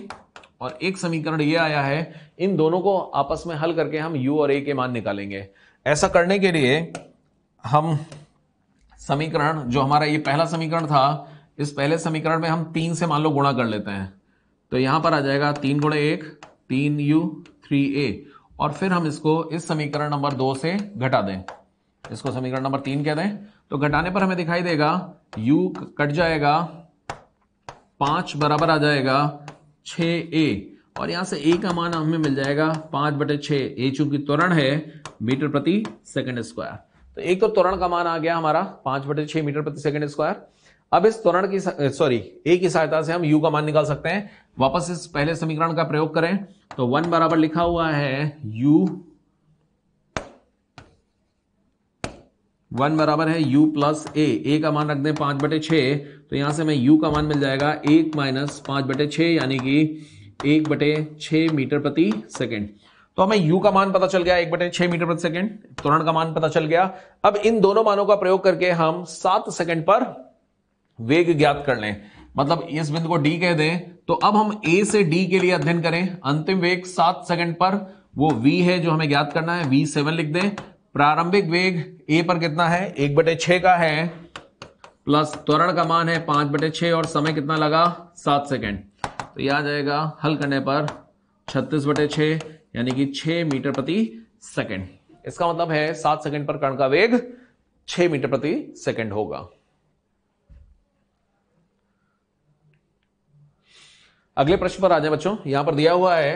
[SPEAKER 1] और एक समीकरण ये आया है इन दोनों को आपस में हल करके हम u और a के मान निकालेंगे ऐसा करने के लिए हम समीकरण जो हमारा ये पहला समीकरण था इस पहले समीकरण में हम तीन से मान लो गुणा कर लेते हैं तो यहां पर आ जाएगा तीन गुणे एक तीन यू थ्री ए और फिर हम इसको इस समीकरण नंबर दो से घटा दें इसको समीकरण नंबर तीन कह दें तो घटाने पर हमें दिखाई देगा u कट जाएगा पांच बराबर आ जाएगा छ ए और यहां से ए का मान हमें मिल जाएगा पांच बटे छ ए चूंकि त्वरण है मीटर प्रति सेकंड स्क्वायर तो एक तो त्वरण का मान आ गया हमारा पांच बटे छह मीटर प्रति सेकंड स्क्वायर अब इस त्वरण की सॉरी ए की सहायता से हम यू का मान निकाल सकते हैं वापस इस पहले समीकरण का प्रयोग करें तो वन बराबर लिखा हुआ है यू वन बराबर है यू प्लस ए ए का मान रख दें पांच बटे छ तो यहां से हमें यू का मान मिल जाएगा एक माइनस पांच बटे छ यानी कि एक बटे छ मीटर प्रति सेकेंड तो हमें यू का मान पता चल गया एक बटे छह मीटर प्रति सेकेंड त्वरण का मान पता चल गया अब इन दोनों मानों का प्रयोग करके हम सात सेकेंड पर वेग ज्ञात कर लें मतलब इस बिंदु को डी कह दें तो अब हम ए से डी के लिए अध्ययन करें अंतिम वेग सात सेकंड पर वो वी है जो हमें ज्ञात करना है वी सेवन लिख दें प्रारंभिक वेग ए पर कितना है एक बटे छ का है प्लस त्वरण का मान है पांच बटे छ और समय कितना लगा सात सेकेंड तो यह आ जाएगा हल करने पर छत्तीस बटे छः यानी कि छह मीटर प्रति सेकेंड इसका मतलब है सात सेकेंड पर कण का वेग छह मीटर प्रति सेकेंड होगा अगले प्रश्न पर आ जाए बच्चों यहां पर दिया हुआ है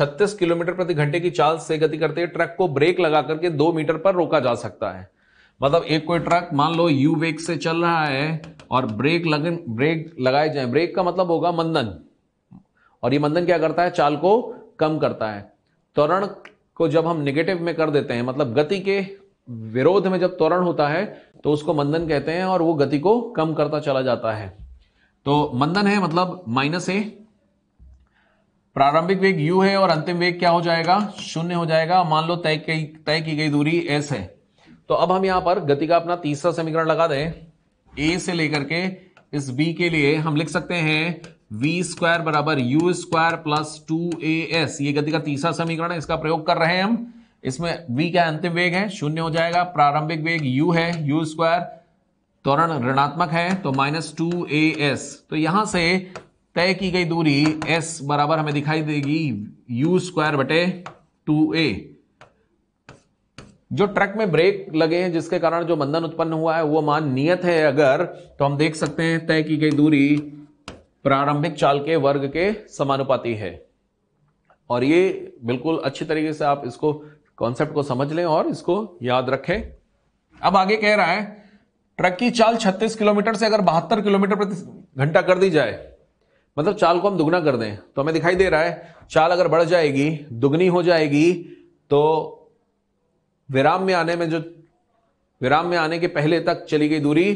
[SPEAKER 1] 36 किलोमीटर प्रति घंटे की चाल से गति करते ट्रक को ब्रेक लगा करके दो मीटर पर रोका जा सकता है मतलब एक कोई ट्रक मान लो यू वेग से चल रहा है और ब्रेक लगन ब्रेक लगाए जाए ब्रेक का मतलब होगा मंदन और ये मंदन क्या करता है चाल को कम करता है त्वरण को जब हम निगेटिव में कर देते हैं मतलब गति के विरोध में जब त्वरण होता है तो उसको मंदन कहते हैं और वो गति को कम करता चला जाता है तो मंदन है मतलब माइनस ए प्रारंभिक वेग u है और अंतिम वेग क्या हो जाएगा शून्य हो जाएगा मान लो तय की तय की गई दूरी s है तो अब हम यहां पर गति का अपना तीसरा समीकरण लगा दें a से लेकर के इस b के लिए हम लिख सकते हैं वी स्क्वायर बराबर you square plus two a s ये गति का तीसरा समीकरण है इसका प्रयोग कर रहे हैं हम इसमें v का अंतिम वेग है शून्य हो जाएगा प्रारंभिक वेग u है u स्क्वायर त्वरण ऋणात्मक है तो माइनस टू ए एस तो यहां से तय की गई दूरी s बराबर हमें दिखाई देगी u स्क्वायर बटे टू ए जो ट्रक में ब्रेक लगे हैं जिसके कारण जो बंधन उत्पन्न हुआ है वो मान नियत है अगर तो हम देख सकते हैं तय की गई दूरी प्रारंभिक चाल के वर्ग के समानुपाती है और ये बिल्कुल अच्छी तरीके से आप इसको कॉन्सेप्ट को समझ लें और इसको याद रखें अब आगे कह रहा है ट्रक की चाल 36 किलोमीटर से अगर बहत्तर किलोमीटर प्रति घंटा कर दी जाए मतलब चाल को हम दुगना कर दें तो हमें दिखाई दे रहा है चाल अगर बढ़ जाएगी दुगनी हो जाएगी तो विराम में आने में जो विराम में आने के पहले तक चली गई दूरी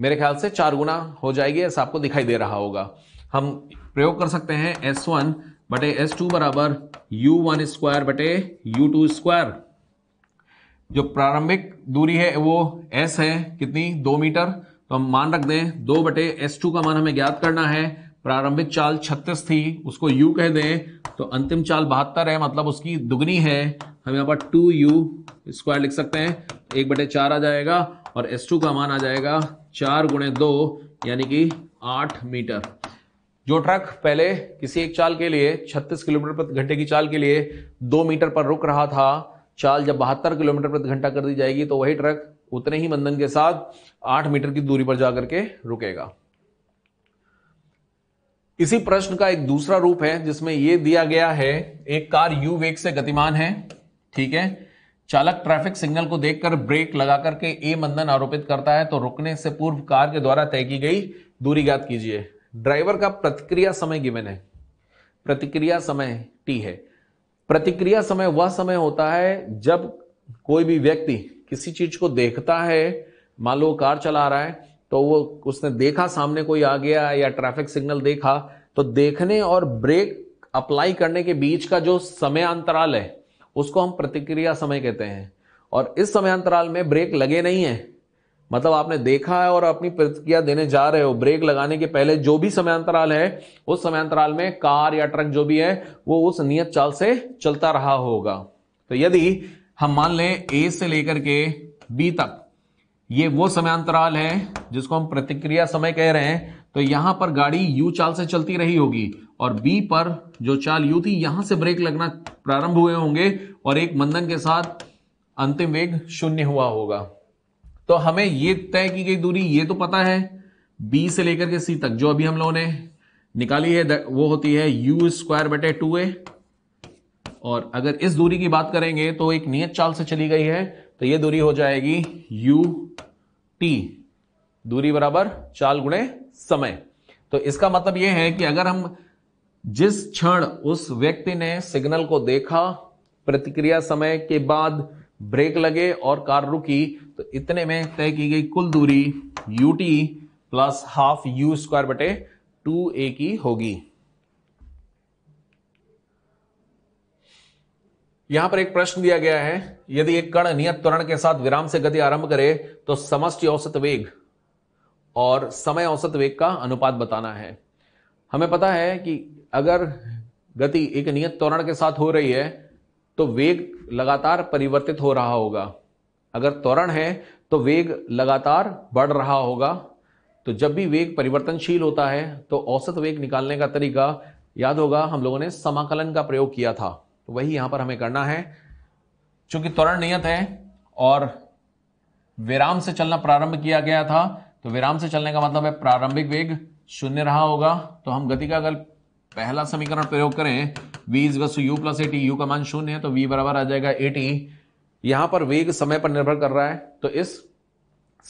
[SPEAKER 1] मेरे ख्याल से चार गुना हो जाएगी ऐसा आपको दिखाई दे रहा होगा हम प्रयोग कर सकते हैं एस वन बटे एस टू बराबर यू वन स्क्वायर बटे यू टू स्क्वायर जो प्रारंभिक दूरी है वो एस है कितनी दो मीटर तो हम मान रख दें दो बटे एस टू का मान हमें ज्ञात करना है प्रारंभिक चाल छत्तीस थी उसको यू कह दें तो अंतिम चाल बहत्तर है मतलब उसकी दुगनी है हम यहाँ पर टू यू स्क्वायर लिख सकते हैं एक बटे चार आ जाएगा और एस टू का मान आ जाएगा चार गुणे दो यानी कि आठ मीटर जो ट्रक पहले किसी एक चाल के लिए 36 किलोमीटर प्रति घंटे की चाल के लिए दो मीटर पर रुक रहा था चाल जब बहत्तर किलोमीटर प्रति घंटा कर दी जाएगी तो वही ट्रक उतने ही मंदन के साथ आठ मीटर की दूरी पर जाकर के रुकेगा इसी प्रश्न का एक दूसरा रूप है जिसमें यह दिया गया है एक कार यू वेग से गतिमान है ठीक है चालक ट्रैफिक सिग्नल को देखकर ब्रेक लगा करके ए मंदन आरोपित करता है तो रुकने से पूर्व कार के द्वारा तय की गई दूरी ज्ञात कीजिए ड्राइवर का प्रतिक्रिया समय गिवन है प्रतिक्रिया समय टी है प्रतिक्रिया समय वह समय होता है जब कोई भी व्यक्ति किसी चीज को देखता है मान लो कार चला रहा है तो वो उसने देखा सामने कोई आ गया या ट्रैफिक सिग्नल देखा तो देखने और ब्रेक अप्लाई करने के बीच का जो समय अंतराल है उसको हम प्रतिक्रिया समय कहते हैं और इस समय अंतराल में ब्रेक लगे नहीं है मतलब आपने देखा है और अपनी प्रतिक्रिया देने जा रहे हो ब्रेक लगाने के पहले जो भी समयांतराल है उस समयांतराल में कार या ट्रक जो भी है वो उस नियत चाल से चलता रहा होगा तो यदि हम मान लें ए से लेकर के बी तक ये वो समयांतराल है जिसको हम प्रतिक्रिया समय कह रहे हैं तो यहां पर गाड़ी यू चाल से चलती रही होगी और बी पर जो चाल यू थी यहां से ब्रेक लगना प्रारंभ हुए होंगे और एक मंदन के साथ अंतिम वेग शून्य हुआ होगा तो हमें ये तय की गई दूरी ये तो पता है बी से लेकर के सी तक जो अभी हम लोगों ने निकाली है वो होती है यू स्क्वायर बटे टू ए और अगर इस दूरी की बात करेंगे तो एक नियत चाल से चली गई है तो ये दूरी हो जाएगी यू टी दूरी बराबर चाल गुणे समय तो इसका मतलब यह है कि अगर हम जिस क्षण उस व्यक्ति ने सिग्नल को देखा प्रतिक्रिया समय के बाद ब्रेक लगे और कार रुकी तो इतने में तय की गई कुल दूरी u T plus half u square बटे टू ए की होगी यहां पर एक प्रश्न दिया गया है यदि एक कण नियत त्वरण के साथ विराम से गति आरंभ करे तो समष्टि औसत वेग और समय औसत वेग का अनुपात बताना है हमें पता है कि अगर गति एक नियत त्वरण के साथ हो रही है तो वेग लगातार परिवर्तित हो रहा होगा अगर त्वरण है तो वेग लगातार बढ़ रहा होगा तो जब भी वेग परिवर्तनशील होता है तो औसत वेग निकालने का तरीका याद होगा हम लोगों ने समाकलन का प्रयोग किया था तो वही यहां पर हमें करना है चूंकि त्वरण नियत है और विराम से चलना प्रारंभ किया गया था तो विराम से चलने का मतलब है प्रारंभिक वेग शून्य रहा होगा तो हम गति का अगर पहला समीकरण प्रयोग करें v is u plus a t u का मान शून्य है तो वी बराबर आ जाएगा एटी यहां पर वेग समय पर निर्भर कर रहा है तो इस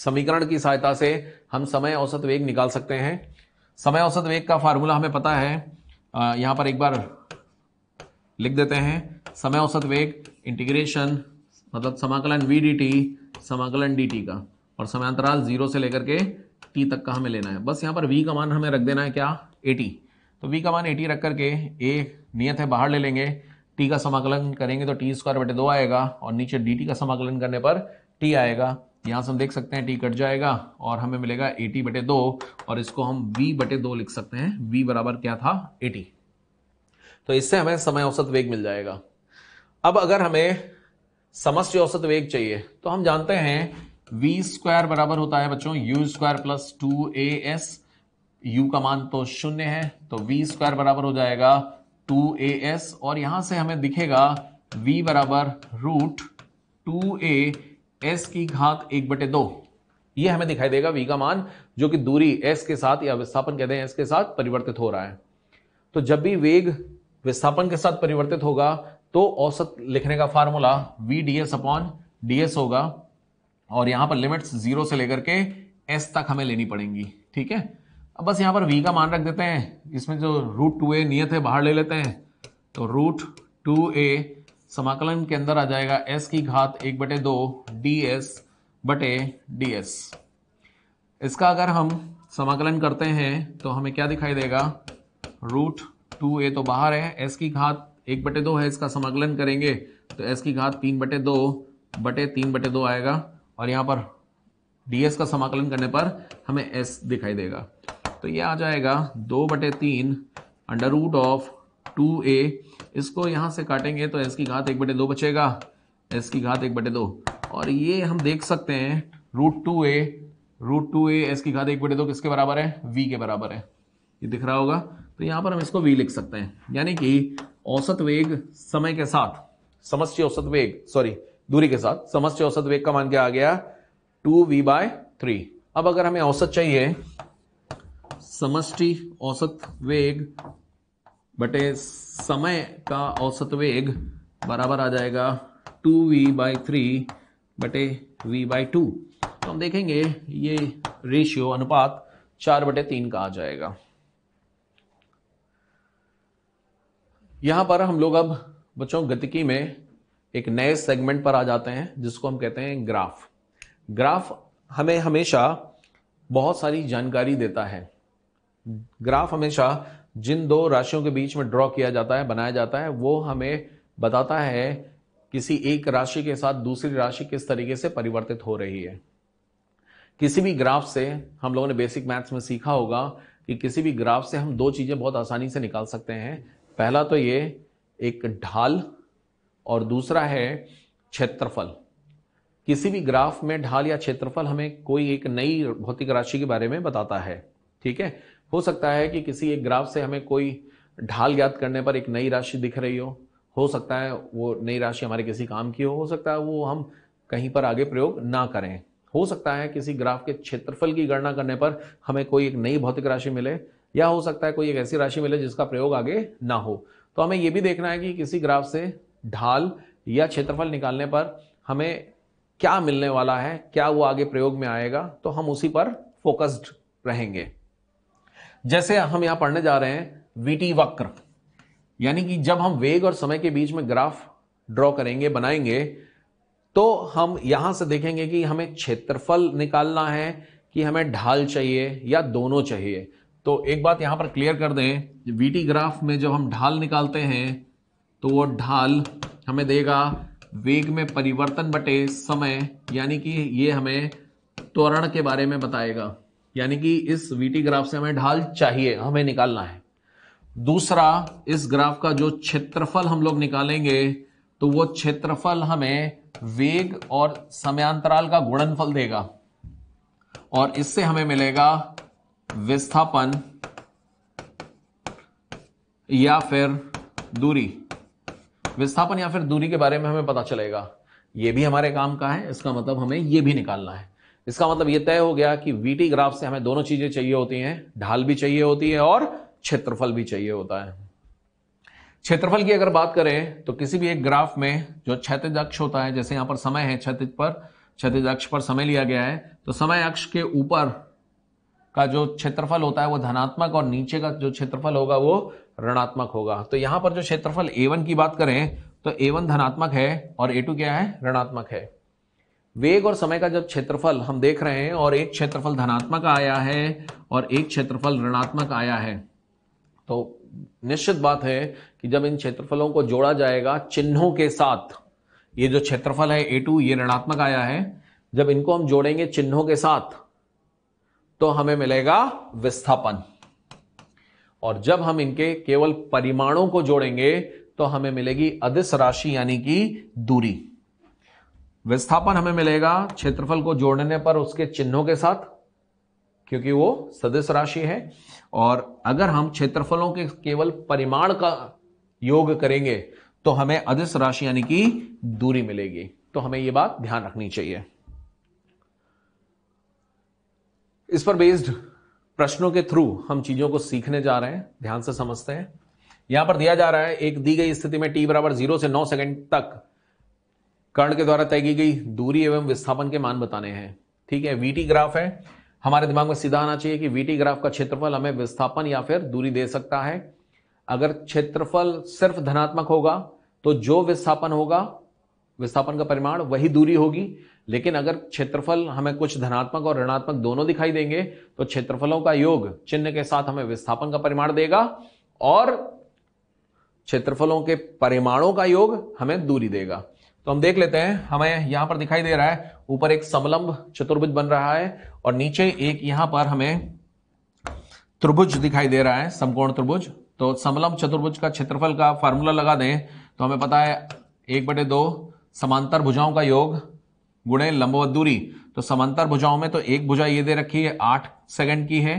[SPEAKER 1] समीकरण की सहायता से हम समय औसत वेग निकाल सकते हैं समय औसत वेग का फार्मूला हमें पता है यहां पर एक बार लिख देते हैं समय औसत वेग इंटीग्रेशन मतलब समाकलन वी डी टी समाकलन डी टी का और समांतराल जीरो से लेकर के टी तक का हमें लेना है बस यहाँ पर वी का मान हमें रख देना है क्या एटी तो वी का मान एटी रख करके ए नियत है बाहर ले लेंगे टी का समाकलन करेंगे तो टी स्क्वायर बटे दो आएगा और नीचे डी का समाकलन करने पर टी आएगा यहाँ से हम देख सकते हैं टी कट जाएगा और हमें मिलेगा ए टी बटे दो और इसको हम वी बटे दो लिख सकते हैं वी बराबर क्या था ए टी तो इससे हमें समय औसत वेग मिल जाएगा अब अगर हमें समस्त औसत वेग चाहिए तो हम जानते हैं वी स्क्वायर बराबर होता है बच्चों u square plus two a s u का मान तो शून्य है तो वी स्क्वायर बराबर हो जाएगा टू ए एस और यहां से हमें दिखेगा v बराबर रूट टू ए एस की घात एक बटे दो ये हमें दिखाई देगा v का मान जो कि दूरी s के साथ या विस्थापन कहते हैं s के साथ परिवर्तित हो रहा है तो जब भी वेग विस्थापन के साथ परिवर्तित होगा तो औसत लिखने का formula v d s upon d s होगा और यहां पर लिमिट्स जीरो से लेकर के एस तक हमें लेनी पड़ेंगी ठीक है अब बस यहाँ पर v का मान रख देते हैं इसमें जो रूट टू ए नियत है बाहर ले लेते हैं तो रूट टू ए समाकलन के अंदर आ जाएगा s की घात एक बटे दो डी एस बटे डी एस इसका अगर हम समाकलन करते हैं तो हमें क्या दिखाई देगा रूट टू ए तो बाहर है एस की घात एक बटे दो है इसका समाकलन करेंगे तो एस की घात तीन बटे दो बटे तीन बटे दो आएगा और यहाँ पर डी का समाकलन करने पर हमें एस दिखाई देगा तो ये आ जाएगा दो बटे तीन under root of two a इसको यहां से काटेंगे तो एस की घात एक बटे दो बचेगा एस की घात एक बटे दो और ये हम देख सकते हैं root two a root two a s की घात एक बटे दो किसके बराबर है वी के बराबर है ये दिख रहा होगा तो यहां पर हम इसको वी लिख सकते हैं यानी कि औसत वेग समय के साथ समस्या औसत वेग सॉरी दूरी के साथ समस्या औसत वेग का मान क्या आ गया टू वी बाय थ्री अब अगर हमें औसत चाहिए समष्टि औसत वेग बटे समय का औसत वेग बराबर आ जाएगा टू वी बाई थ्री बटे वी बाई टू तो हम देखेंगे ये रेशियो अनुपात चार बटे तीन का आ जाएगा यहां पर हम लोग अब बच्चों गतिकी में एक नए सेगमेंट पर आ जाते हैं जिसको हम कहते हैं ग्राफ ग्राफ हमें हमेशा बहुत सारी जानकारी देता है ग्राफ हमेशा जिन दो राशियों के बीच में ड्रॉ किया जाता है बनाया जाता है वो हमें बताता है किसी एक राशि के साथ दूसरी राशि किस तरीके से परिवर्तित हो रही है किसी भी ग्राफ से हम लोगों ने बेसिक मैथ्स में सीखा होगा कि किसी भी ग्राफ से हम दो चीज़ें बहुत आसानी से निकाल सकते हैं पहला तो ये एक ढाल और दूसरा है क्षेत्रफल किसी भी ग्राफ में ढाल या क्षेत्रफल हमें कोई एक नई भौतिक राशि के बारे में बताता है ठीक है हो सकता है कि किसी एक ग्राफ से हमें कोई ढाल ज्ञात करने पर एक नई राशि दिख रही हो हो सकता है वो नई राशि हमारे किसी काम की हो हो सकता है वो हम कहीं पर आगे प्रयोग ना करें हो सकता है किसी ग्राफ के क्षेत्रफल की गणना करने पर हमें कोई एक नई भौतिक राशि मिले या हो सकता है कोई एक ऐसी राशि मिले जिसका प्रयोग आगे ना हो तो हमें ये भी देखना है कि किसी ग्राफ से ढाल या क्षेत्रफल निकालने पर हमें क्या मिलने वाला है क्या वो आगे प्रयोग में आएगा तो हम उसी पर फोकस्ड रहेंगे जैसे हम यहां पढ़ने जा रहे हैं वीटी वक्र यानी कि जब हम वेग और समय के बीच में ग्राफ ड्रॉ करेंगे बनाएंगे तो हम यहां से देखेंगे कि हमें क्षेत्रफल निकालना है कि हमें ढाल चाहिए या दोनों चाहिए तो एक बात यहां पर क्लियर कर दें वीटी ग्राफ में जब हम ढाल निकालते हैं तो वो ढाल हमें देगा वेग में परिवर्तन बटे समय यानी कि ये हमें त्वरण के बारे में बताएगा यानी कि इस वीटी ग्राफ से हमें ढाल चाहिए हमें निकालना है दूसरा इस ग्राफ का जो क्षेत्रफल हम लोग निकालेंगे तो वो क्षेत्रफल हमें वेग और समयांतराल का गुणनफल देगा और इससे हमें मिलेगा विस्थापन या फिर दूरी विस्थापन या फिर दूरी के बारे में हमें पता चलेगा यह भी हमारे काम का है इसका मतलब हमें यह भी निकालना है इसका मतलब यह तय हो गया कि वीटी ग्राफ से हमें दोनों चीजें चाहिए होती हैं ढाल भी चाहिए होती है और क्षेत्रफल भी चाहिए होता है क्षेत्रफल की अगर बात करें तो किसी भी एक ग्राफ में जो क्षैतिज अक्ष होता है जैसे यहाँ पर समय है क्षैतिज पर क्षैतिज अक्ष पर समय लिया गया है तो समय अक्ष के ऊपर का जो क्षेत्रफल होता है वो धनात्मक और नीचे का जो क्षेत्रफल होगा वो ऋणात्मक होगा तो यहां पर जो क्षेत्रफल ए की बात करें तो ए धनात्मक है और ए क्या है ऋणात्मक है वेग और समय का जब क्षेत्रफल हम देख रहे हैं और एक क्षेत्रफल धनात्मक आया है और एक क्षेत्रफल ऋणात्मक आया है तो निश्चित बात है कि जब इन क्षेत्रफलों को जोड़ा जाएगा चिन्हों के साथ ये जो क्षेत्रफल है ए टू ये ऋणात्मक आया है जब इनको हम जोड़ेंगे चिन्हों के साथ तो हमें मिलेगा विस्थापन और जब हम इनके केवल परिमाणों को जोड़ेंगे तो हमें मिलेगी अधिस राशि यानी कि दूरी विस्थापन हमें मिलेगा क्षेत्रफल को जोड़ने पर उसके चिन्हों के साथ क्योंकि वो सदस्य राशि है और अगर हम क्षेत्रफलों के केवल परिमाण का योग करेंगे तो हमें अधिस राशि यानी कि दूरी मिलेगी तो हमें यह बात ध्यान रखनी चाहिए इस पर बेस्ड प्रश्नों के थ्रू हम चीजों को सीखने जा रहे हैं ध्यान से समझते हैं यहां पर दिया जा रहा है एक दी गई स्थिति में टी बराबर जीरो से नौ सेकंड तक कर्ण के द्वारा तय की गई दूरी एवं विस्थापन के मान बताने हैं ठीक है वीटी ग्राफ है हमारे दिमाग में सीधा आना चाहिए कि वीटी ग्राफ का क्षेत्रफल हमें विस्थापन या फिर दूरी दे सकता है अगर क्षेत्रफल सिर्फ धनात्मक होगा तो जो विस्थापन होगा विस्थापन का परिमाण वही दूरी होगी लेकिन अगर क्षेत्रफल हमें कुछ धनात्मक और ऋणात्मक दोनों दिखाई देंगे तो क्षेत्रफलों का योग चिन्ह के साथ हमें विस्थापन का परिमाण देगा और क्षेत्रफलों के परिमाणों का योग हमें दूरी देगा तो हम देख लेते हैं हमें यहां पर दिखाई दे रहा है ऊपर एक समलंब चतुर्भुज बन रहा है और नीचे एक यहां पर हमें त्रिभुज दिखाई दे रहा है समकोण त्रिभुज तो समलंब चतुर्भुज का क्षेत्रफल का फॉर्मूला लगा दें तो हमें पता है एक बटे दो समांतर भुजाओं का योग गुणे लंबवत दूरी तो समांतर भुजाओं में तो एक भुजा ये दे रखी है आठ सेकंड की है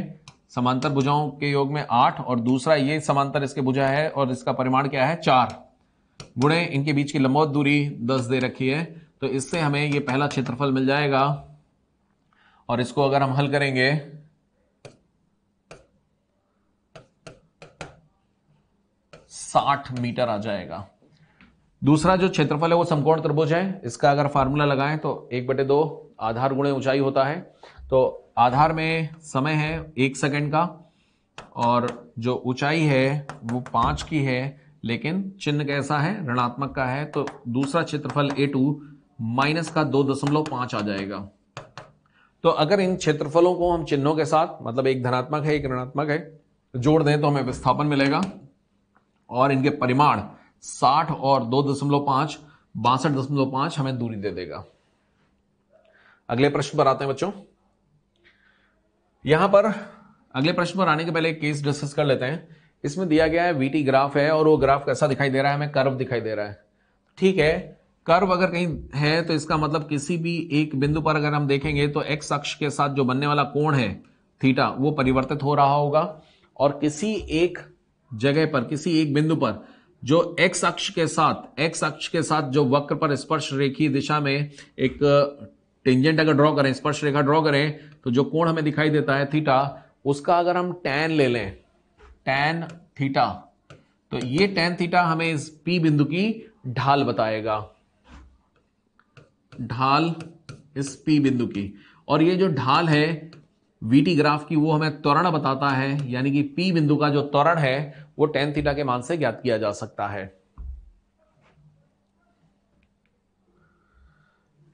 [SPEAKER 1] समांतर भुजाओं के योग में आठ और दूसरा ये समांतर इसके भुजा है और इसका परिमाण क्या है चार गुणे इनके बीच की लंबौत दूरी दस दे रखी है तो इससे हमें ये पहला क्षेत्रफल मिल जाएगा और इसको अगर हम हल करेंगे साठ मीटर आ जाएगा दूसरा जो क्षेत्रफल है वो समकोण त्रिभुज है इसका अगर फार्मूला लगाएं तो एक बटे दो आधार गुणे ऊंचाई होता है तो आधार में समय है एक सेकंड का और जो ऊंचाई है वो पांच की है लेकिन चिन्ह कैसा है ऋणात्मक का है तो दूसरा क्षेत्रफल ए टू माइनस का दो दशमलव पांच आ जाएगा तो अगर इन क्षेत्रफलों को हम चिन्हों के साथ मतलब एक धनात्मक है एक ऋणात्मक है जोड़ दें तो हमें विस्थापन मिलेगा और इनके परिमाण साठ और दो दशमलव पांच बासठ दशमलव पांच हमें दूरी दे देगा अगले प्रश्न पर आते हैं बच्चों यहां पर अगले प्रश्न पर आने के पहले एक केस डिस्कस कर लेते हैं इसमें दिया गया है वीटी ग्राफ है और वो ग्राफ कैसा दिखाई दे रहा है हमें कर्व दिखाई दे रहा है ठीक है कर्व अगर कहीं है तो इसका मतलब किसी भी एक बिंदु पर अगर हम देखेंगे तो एक्स अक्ष के साथ जो बनने वाला कोण है थीटा वो परिवर्तित हो रहा होगा और किसी एक जगह पर किसी एक बिंदु पर जो एक्स अक्ष के साथ एक्स अक्ष के साथ जो वक्र पर स्पर्श रेखी दिशा में एक टेंजेंट अगर ड्रॉ करें स्पर्श रेखा ड्रॉ करें तो जो कोण हमें दिखाई देता है थीटा उसका अगर हम टैन ले लें टेन थीटा तो ये टेन थीटा हमें इस पी बिंदु की ढाल बताएगा ढाल इस पी बिंदु की और ये जो ढाल है वीटी ग्राफ की वो हमें त्वरण बताता है यानी कि पी बिंदु का जो त्वरण है वो टेन थीटा के मान से ज्ञात किया जा सकता है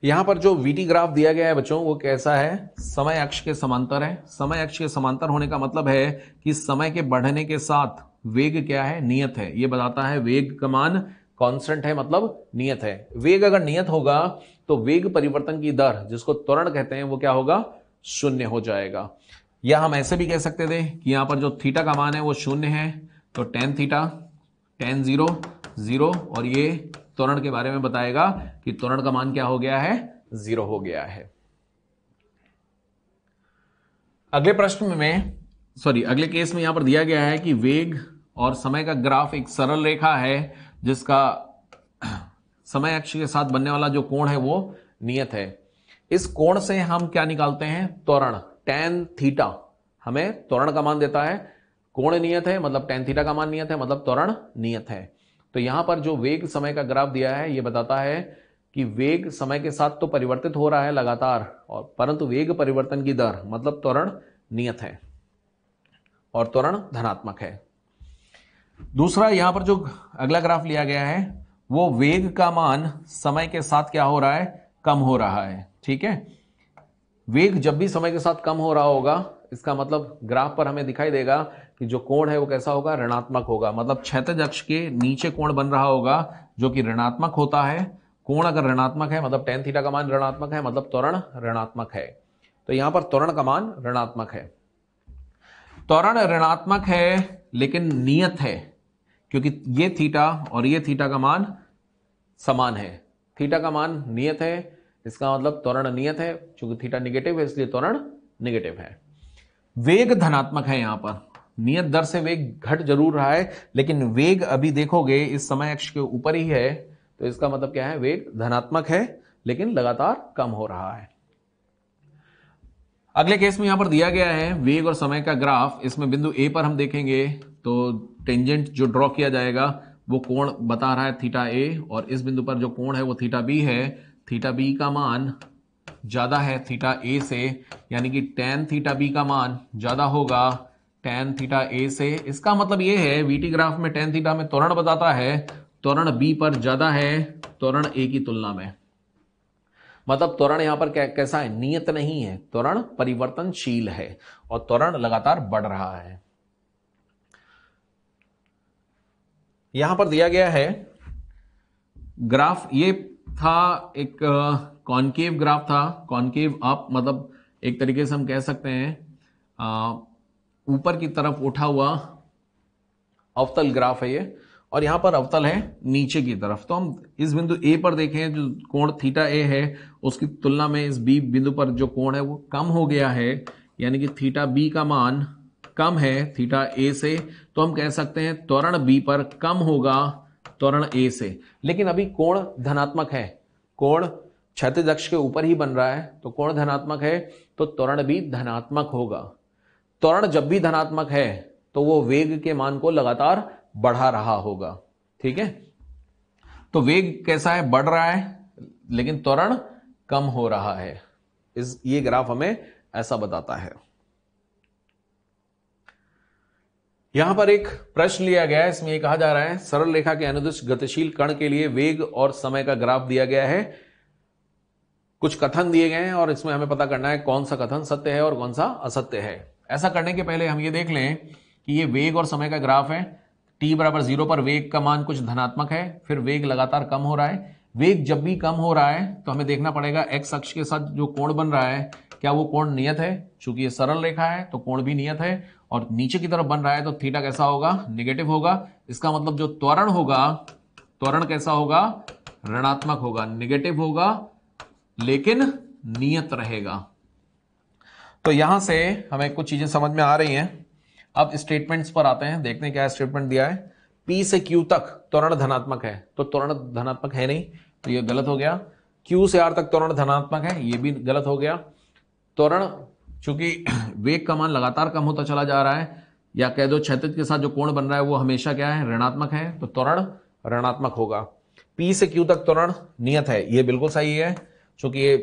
[SPEAKER 1] यहां पर जो वीटी ग्राफ दिया गया है बच्चों वो कैसा है समय अक्ष के समांतर है समय अक्ष के समांतर होने का मतलब है कि समय के बढ़ने के साथ वेग क्या है नियत है ये बताता है वेग का मान कांस्टेंट है मतलब नियत है वेग अगर नियत होगा तो वेग परिवर्तन की दर जिसको त्वरण कहते हैं वो क्या होगा शून्य हो जाएगा या हम ऐसे भी कह सकते थे कि यहां पर जो थीटा का मान है वो शून्य है तो tan theta tan zero zero और ये त्वरण के बारे में बताएगा कि त्वरण का मान क्या हो गया है जीरो हो गया है अगले प्रश्न में सॉरी अगले केस में यहां पर दिया गया है कि वेग और समय का ग्राफ एक सरल रेखा है जिसका समय अक्ष के साथ बनने वाला जो कोण है वो नियत है इस कोण से हम क्या निकालते हैं त्वरण टेन थीटा हमें त्वरण का मान देता है कोण नियत है मतलब टेन थीटा का मान नियत है मतलब त्वरण नियत है तो यहां पर जो वेग समय का ग्राफ दिया है यह बताता है कि वेग समय के साथ तो परिवर्तित हो रहा है लगातार और परंतु वेग परिवर्तन की दर मतलब त्वरण नियत है और त्वरण धनात्मक है दूसरा यहां पर जो अगला ग्राफ लिया गया है वो वेग का मान समय के साथ क्या हो रहा है कम हो रहा है ठीक है वेग जब भी समय के साथ कम हो रहा होगा इसका मतलब ग्राफ पर हमें दिखाई देगा कि जो कोण है वो कैसा होगा ऋणात्मक होगा मतलब क्षेत्र अक्ष के नीचे कोण बन रहा होगा जो कि ऋणात्मक होता है कोण अगर ऋणात्मक है मतलब टेन थीटा का मान ऋणात्मक है मतलब त्वरण ऋणात्मक है तो यहां पर त्वरण का मान ऋणात्मक है त्वरण ऋणात्मक है लेकिन नियत है क्योंकि ये थीटा और ये थीटा का मान समान है थीटा का मान नियत है इसका मतलब त्वरण नियत है चूंकि थीटा निगेटिव है इसलिए त्वरण निगेटिव है वेग धनात्मक है यहां पर नियत दर से वेग घट जरूर रहा है लेकिन वेग अभी देखोगे इस समय अक्ष के ऊपर ही है तो इसका मतलब क्या है वेग धनात्मक है लेकिन लगातार कम हो रहा है अगले केस में यहां पर दिया गया है वेग और समय का ग्राफ इसमें बिंदु ए पर हम देखेंगे तो टेंजेंट जो ड्रॉ किया जाएगा वो कोण बता रहा है थीटा ए और इस बिंदु पर जो कोण है वो थीटा बी है थीटा बी का मान ज़्यादा है थीटा ए से यानी कि टेन थीटा बी का मान ज़्यादा होगा टेन थीटा ए से इसका मतलब ये है वीटी ग्राफ में टेन थीटा में त्वरण बताता है त्वरण बी पर ज्यादा है त्वरण ए की तुलना में मतलब त्वरण यहां पर क्या कैसा है नियत नहीं है त्वरण परिवर्तनशील है और त्वरण लगातार बढ़ रहा है यहां पर दिया गया है ग्राफ ये था एक कॉनकेव ग्राफ था कॉनकेव अप मतलब एक तरीके से हम कह सकते हैं ऊपर की तरफ उठा हुआ अवतल ग्राफ है ये और यहां पर अवतल है नीचे की तरफ तो हम इस बिंदु ए पर देखें जो कोण थीटा ए है उसकी तुलना में इस बी बिंदु पर जो कोण है वो कम हो गया है यानी कि थीटा बी का मान कम है थीटा ए से तो हम कह सकते हैं त्वरण बी पर कम होगा त्वरण ए से लेकिन अभी कोण धनात्मक है कोण क्षतिज अक्ष के ऊपर ही बन रहा है तो कोण धनात्मक है तो त्वरण भी धनात्मक होगा त्वरण जब भी धनात्मक है तो वो वेग के मान को लगातार बढ़ा रहा होगा ठीक है तो वेग कैसा है बढ़ रहा है लेकिन त्वरण कम हो रहा है इस ये ग्राफ हमें ऐसा बताता है यहां पर एक प्रश्न लिया गया है इसमें यह कहा जा रहा है सरल रेखा के अनुदिष्ट गतिशील कण के लिए वेग और समय का ग्राफ दिया गया है कुछ कथन दिए गए हैं और इसमें हमें पता करना है कौन सा कथन सत्य है और कौन सा असत्य है ऐसा करने के पहले हम ये देख लें कि ये वेग और समय का ग्राफ है टी बराबर जीरो पर वेग का मान कुछ धनात्मक है फिर वेग लगातार कम हो रहा है वेग जब भी कम हो रहा है तो हमें देखना पड़ेगा एक्स अक्ष के साथ जो कोण बन रहा है क्या वो कोण नियत है चूंकि ये सरल रेखा है तो कोण भी नियत है और नीचे की तरफ बन रहा है तो थीटा कैसा होगा निगेटिव होगा इसका मतलब जो त्वरण होगा त्वरण कैसा होगा ऋणात्मक होगा निगेटिव होगा लेकिन नियत रहेगा तो यहां से हमें कुछ चीज़ें समझ में आ रही हैं अब स्टेटमेंट्स पर आते हैं देखते हैं क्या स्टेटमेंट दिया है पी से क्यू तक त्वरण धनात्मक है तो त्वरण धनात्मक है नहीं तो ये गलत हो गया क्यू से आर तक त्वरण धनात्मक है ये भी गलत हो गया त्वरण चूंकि वेग का मान लगातार कम होता चला जा रहा है या कह दो क्षेत्र के साथ जो कोण बन रहा है वो हमेशा क्या है ऋणात्मक है तो त्वरण ऋणात्मक होगा पी से क्यू तक त्वरण नियत है ये बिल्कुल सही है चूंकि ये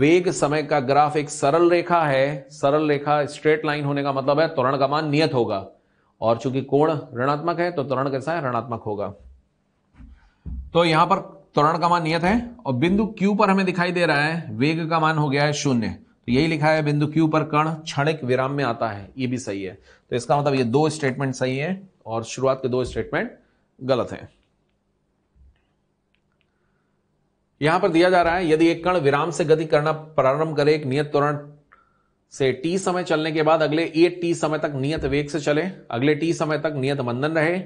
[SPEAKER 1] वेग समय का ग्राफ एक सरल रेखा है सरल रेखा स्ट्रेट लाइन होने का मतलब है त्वरण का मान नियत होगा और चूंकि कोण ऋणात्मक है तो त्वरण कैसा है ऋणात्मक होगा तो यहां पर त्वरण का मान नियत है और बिंदु Q पर हमें दिखाई दे रहा है वेग का मान हो गया है शून्य तो यही लिखा है बिंदु Q पर कण क्षणिक विराम में आता है ये भी सही है तो इसका मतलब ये दो स्टेटमेंट सही है और शुरुआत के दो स्टेटमेंट गलत है यहां पर दिया जा रहा है यदि एक कण विराम से गति करना प्रारंभ करे एक नियत त्वरण से टी समय चलने के बाद अगले ए टी समय तक नियत वेग से चले अगले टी समय तक नियत मंदन रहे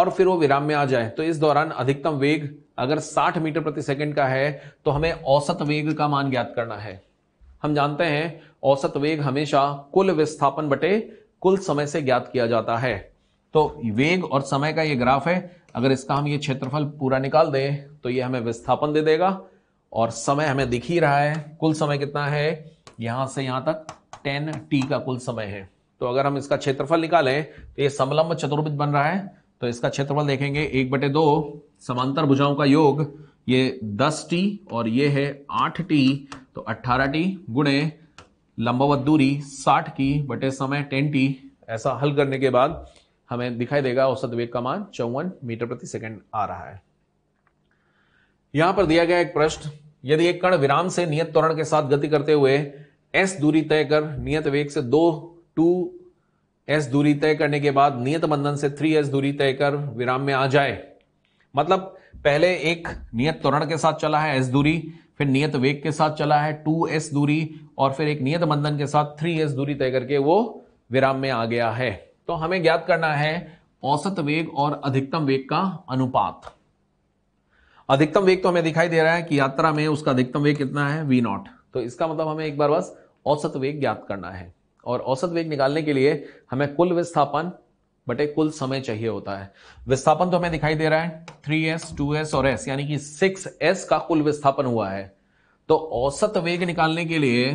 [SPEAKER 1] और फिर वो विराम में आ जाए तो इस दौरान अधिकतम वेग अगर 60 मीटर प्रति सेकंड का है तो हमें औसत वेग का मान ज्ञात करना है हम जानते हैं औसत वेग हमेशा कुल विस्थापन बटे कुल समय से ज्ञात किया जाता है तो वेग और समय का ये ग्राफ है अगर इसका हम ये क्षेत्रफल पूरा निकाल दें तो ये हमें विस्थापन दे देगा और समय हमें दिख ही रहा है कुल समय कितना है यहां से यहाँ तक टेन टी का कुल समय है तो अगर हम इसका क्षेत्रफल निकालें तो ये समलंब चतुर्भुज बन रहा है तो इसका क्षेत्रफल देखेंगे एक बटे दो समांतर भुजाओं का योग ये दस टी और ये है आठ टी तो अट्ठारह टी गुणे लंबावत दूरी साठ की बटे समय टेन टी ऐसा हल करने के बाद हमें दिखाई देगा औसत वेग का मान चौवन मीटर प्रति सेकंड आ रहा है यहां पर दिया गया एक प्रश्न यदि एक कण विराम से नियत त्वरण के साथ गति करते हुए एस दूरी तय कर नियत वेग से दो टू एस दूरी तय करने के बाद नियत बंधन से थ्री एस दूरी तय कर विराम में आ जाए मतलब पहले एक नियत त्वरण के साथ चला है एस दूरी फिर नियत वेग के साथ चला है टू एस दूरी और फिर एक नियत बंधन के साथ थ्री एस दूरी तय करके वो विराम में आ गया है तो हमें ज्ञात करना है औसत वेग और अधिकतम वेग का अनुपात अधिकतम वेग तो हमें दिखाई दे रहा है कि यात्रा में उसका अधिकतम वेग कितना है वी नॉट तो इसका मतलब हमें एक बार बस औसत वेग ज्ञात करना है और औसत वेग निकालने के लिए हमें कुल विस्थापन बटे कुल समय चाहिए होता है विस्थापन तो हमें दिखाई दे रहा है थ्री एस टू एस और एस यानी कि सिक्स एस का कुल विस्थापन हुआ है तो औसत वेग निकालने के लिए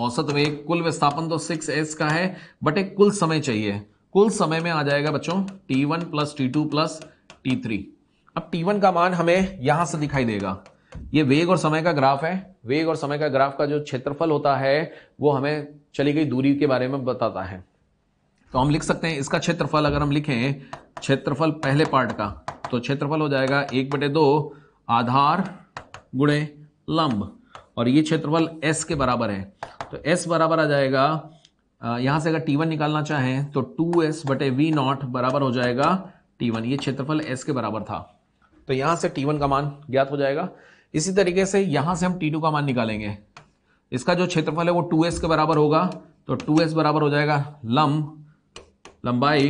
[SPEAKER 1] औसत वेग कुल विस्थापन तो सिक्स एस का है बट एक कुल समय चाहिए कुल समय में आ जाएगा बच्चों t one plus t two plus t three अब टी वन का मान हमें यहां से दिखाई देगा ये वेग और समय का ग्राफ है वेग और समय का ग्राफ का जो क्षेत्रफल होता है वो हमें चली गई दूरी के बारे में बताता है तो हम लिख सकते हैं इसका क्षेत्रफल अगर हम लिखें क्षेत्रफल पहले पार्ट का तो क्षेत्रफल हो जाएगा एक बटे दो आधार गुणे लंब और ये क्षेत्रफल एस के बराबर है तो एस बराबर आ जाएगा यहां से अगर टी वन निकालना चाहें तो टू एस बटे वी नॉट बराबर हो जाएगा टी वन ये क्षेत्रफल एस के बराबर था तो यहां से टी वन का मान ज्ञात हो जाएगा इसी तरीके से यहां से हम टी टू का मान निकालेंगे इसका जो क्षेत्रफल है वो टू एस के बराबर होगा तो टू एस बराबर हो जाएगा लम लंबाई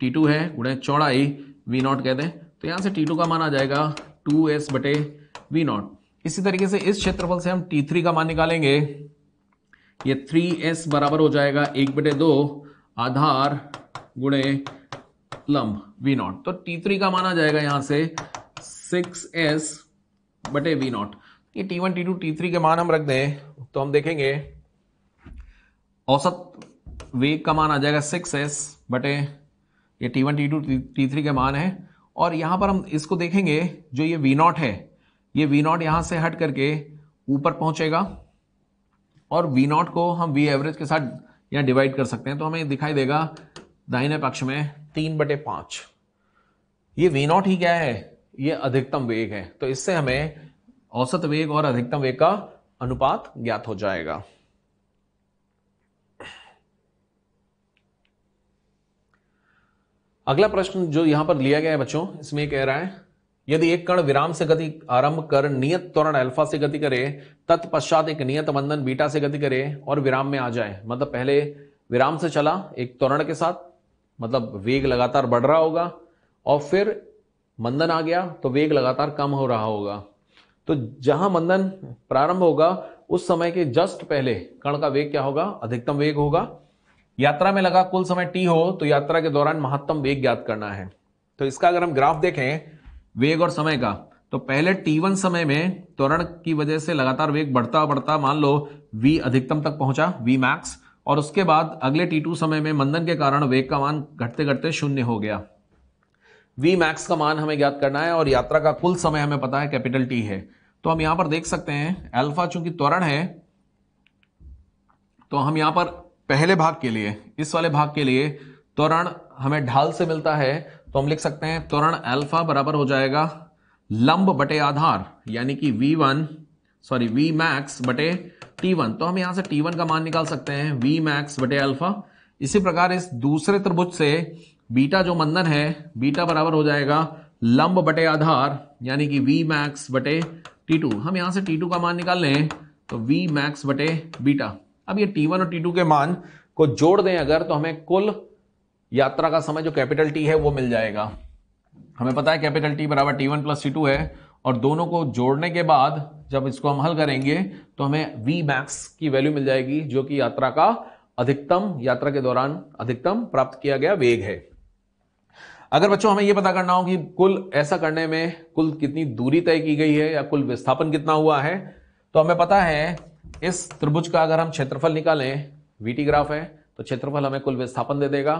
[SPEAKER 1] टी टू है गुणे चौड़ाई वी नॉट कह दें तो यहां से टी टू का मान आ जाएगा टू एस बटे वी नॉट इसी तरीके से इस क्षेत्रफल से हम टी थ्री का मान निकालेंगे ये थ्री एस बराबर हो जाएगा एक बटे दो आधार गुणे लंब वी नॉट तो टी थ्री का माना जाएगा यहां से सिक्स एस बटे वी नॉट ये t one t two t three के मान हम रख दें तो हम देखेंगे औसत वेग का मान आ जाएगा सिक्स एस बटे ये t one t two t three के मान है और यहां पर हम इसको देखेंगे जो ये वी नॉट है ये वी नॉट यहां से हट करके ऊपर पहुंचेगा और वी नॉट को हम वी एवरेज के साथ यहाँ डिवाइड कर सकते हैं तो हमें दिखाई देगा दाहिने पक्ष में तीन बटे पांच ये वी नॉट ही क्या है ये अधिकतम वेग है तो इससे हमें औसत वेग और अधिकतम वेग का अनुपात ज्ञात हो जाएगा अगला प्रश्न जो यहां पर लिया गया है बच्चों इसमें कह रहा है यदि एक कण विराम से गति आरंभ कर नियत त्वरण अल्फा से गति करे तत्पश्चात एक नियत बंधन बीटा से गति करे और विराम में आ जाए मतलब पहले विराम से चला एक त्वरण के साथ मतलब वेग लगातार बढ़ रहा होगा और फिर मंदन आ गया तो वेग लगातार कम हो रहा होगा तो जहां मंदन प्रारंभ होगा उस समय के जस्ट पहले कण का वेग क्या होगा अधिकतम वेग होगा यात्रा में लगा कुल समय टी हो तो यात्रा के दौरान महत्तम वेग ज्ञात करना है तो इसका अगर हम ग्राफ देखें वेग और समय का तो पहले T1 समय में त्वरण की वजह से लगातार वेग बढ़ता बढ़ता मान लो V अधिकतम तक पहुंचा V मैक्स और उसके बाद अगले T2 समय में मंदन के कारण वेग का मान घटते घटते शून्य हो गया V मैक्स का मान हमें ज्ञात करना है और यात्रा का कुल समय हमें पता है कैपिटल T है तो हम यहां पर देख सकते हैं अल्फा चूंकि त्वरण है तो हम यहां पर पहले भाग के लिए इस वाले भाग के लिए त्वरण हमें ढाल से मिलता है तो हम लिख सकते हैं त्वरण अल्फा बराबर हो जाएगा लंब बटे आधार यानी कि v one sorry v max बटे टी वन तो हम यहां से टी वन का मान निकाल सकते हैं वी मैक्स बटे अल्फा इसी प्रकार इस दूसरे त्रिभुज से बीटा जो मंदन है बीटा बराबर हो जाएगा लंब बटे आधार यानी कि वी मैक्स बटे टी टू हम यहां से टी टू का मान निकाल लें तो वी मैक्स बटे बीटा अब ये टी वन और टी टू के मान को जोड़ दें अगर तो हमें कुल यात्रा का समय जो कैपिटल टी है वो मिल जाएगा हमें पता है कैपिटल टी बराबर t one plus t two है और दोनों को जोड़ने के बाद जब इसको हम हल करेंगे तो हमें वी मैक्स की वैल्यू मिल जाएगी जो कि यात्रा का अधिकतम यात्रा के दौरान अधिकतम प्राप्त किया गया वेग है अगर बच्चों हमें यह पता करना हो कि कुल ऐसा करने में कुल कितनी दूरी तय की गई है या कुल विस्थापन कितना हुआ है तो हमें पता है इस त्रिभुज का अगर हम क्षेत्रफल निकालें वीटी ग्राफ है तो क्षेत्रफल हमें कुल विस्थापन दे देगा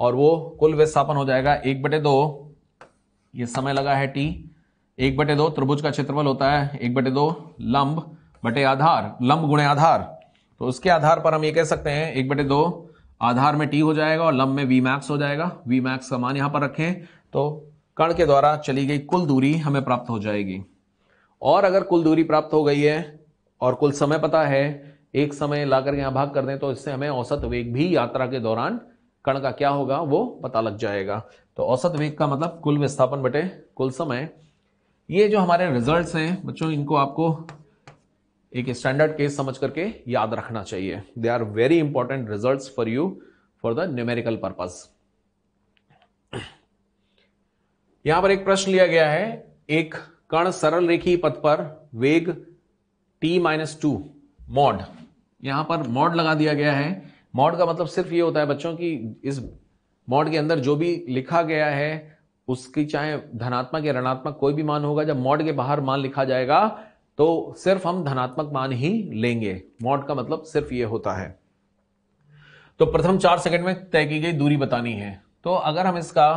[SPEAKER 1] और वो कुल विस्थापन हो जाएगा एक बटे दो ये समय लगा है टी एक बटे दो त्रिभुज का क्षेत्रफल होता है एक बटे दो लंब बटे आधार लंब गुणे आधार तो उसके आधार पर हम ये कह सकते हैं एक बटे दो आधार में टी हो जाएगा और लंब में वी मैक्स हो जाएगा वी मैक्स का मान यहां पर रखें तो कण के द्वारा चली गई कुल दूरी हमें प्राप्त हो जाएगी और अगर कुल दूरी प्राप्त हो गई है और कुल समय पता है एक समय लाकर यहां भाग कर दें तो इससे हमें औसत वेग भी यात्रा के दौरान कण का क्या होगा वो पता लग जाएगा तो औसत वेग का मतलब कुल विस्थापन बटे कुल समय ये जो हमारे रिजल्ट्स हैं बच्चों इनको आपको एक स्टैंडर्ड केस समझ करके याद रखना चाहिए they are very important result for you for the numerical purpose यहां पर एक प्रश्न लिया गया है एक कण सरल रेखी पथ पर वेग t माइनस टू मॉड यहां पर मॉड लगा दिया गया है मॉड का मतलब सिर्फ ये होता है बच्चों की इस मॉड के अंदर जो भी लिखा गया है उसकी चाहे धनात्मक या ऋणात्मक कोई भी मान होगा जब मॉड के बाहर मान लिखा जाएगा तो सिर्फ हम धनात्मक मान ही लेंगे मॉड का मतलब सिर्फ ये होता है तो प्रथम चार सेकंड में तय की गई दूरी बतानी है तो अगर हम इसका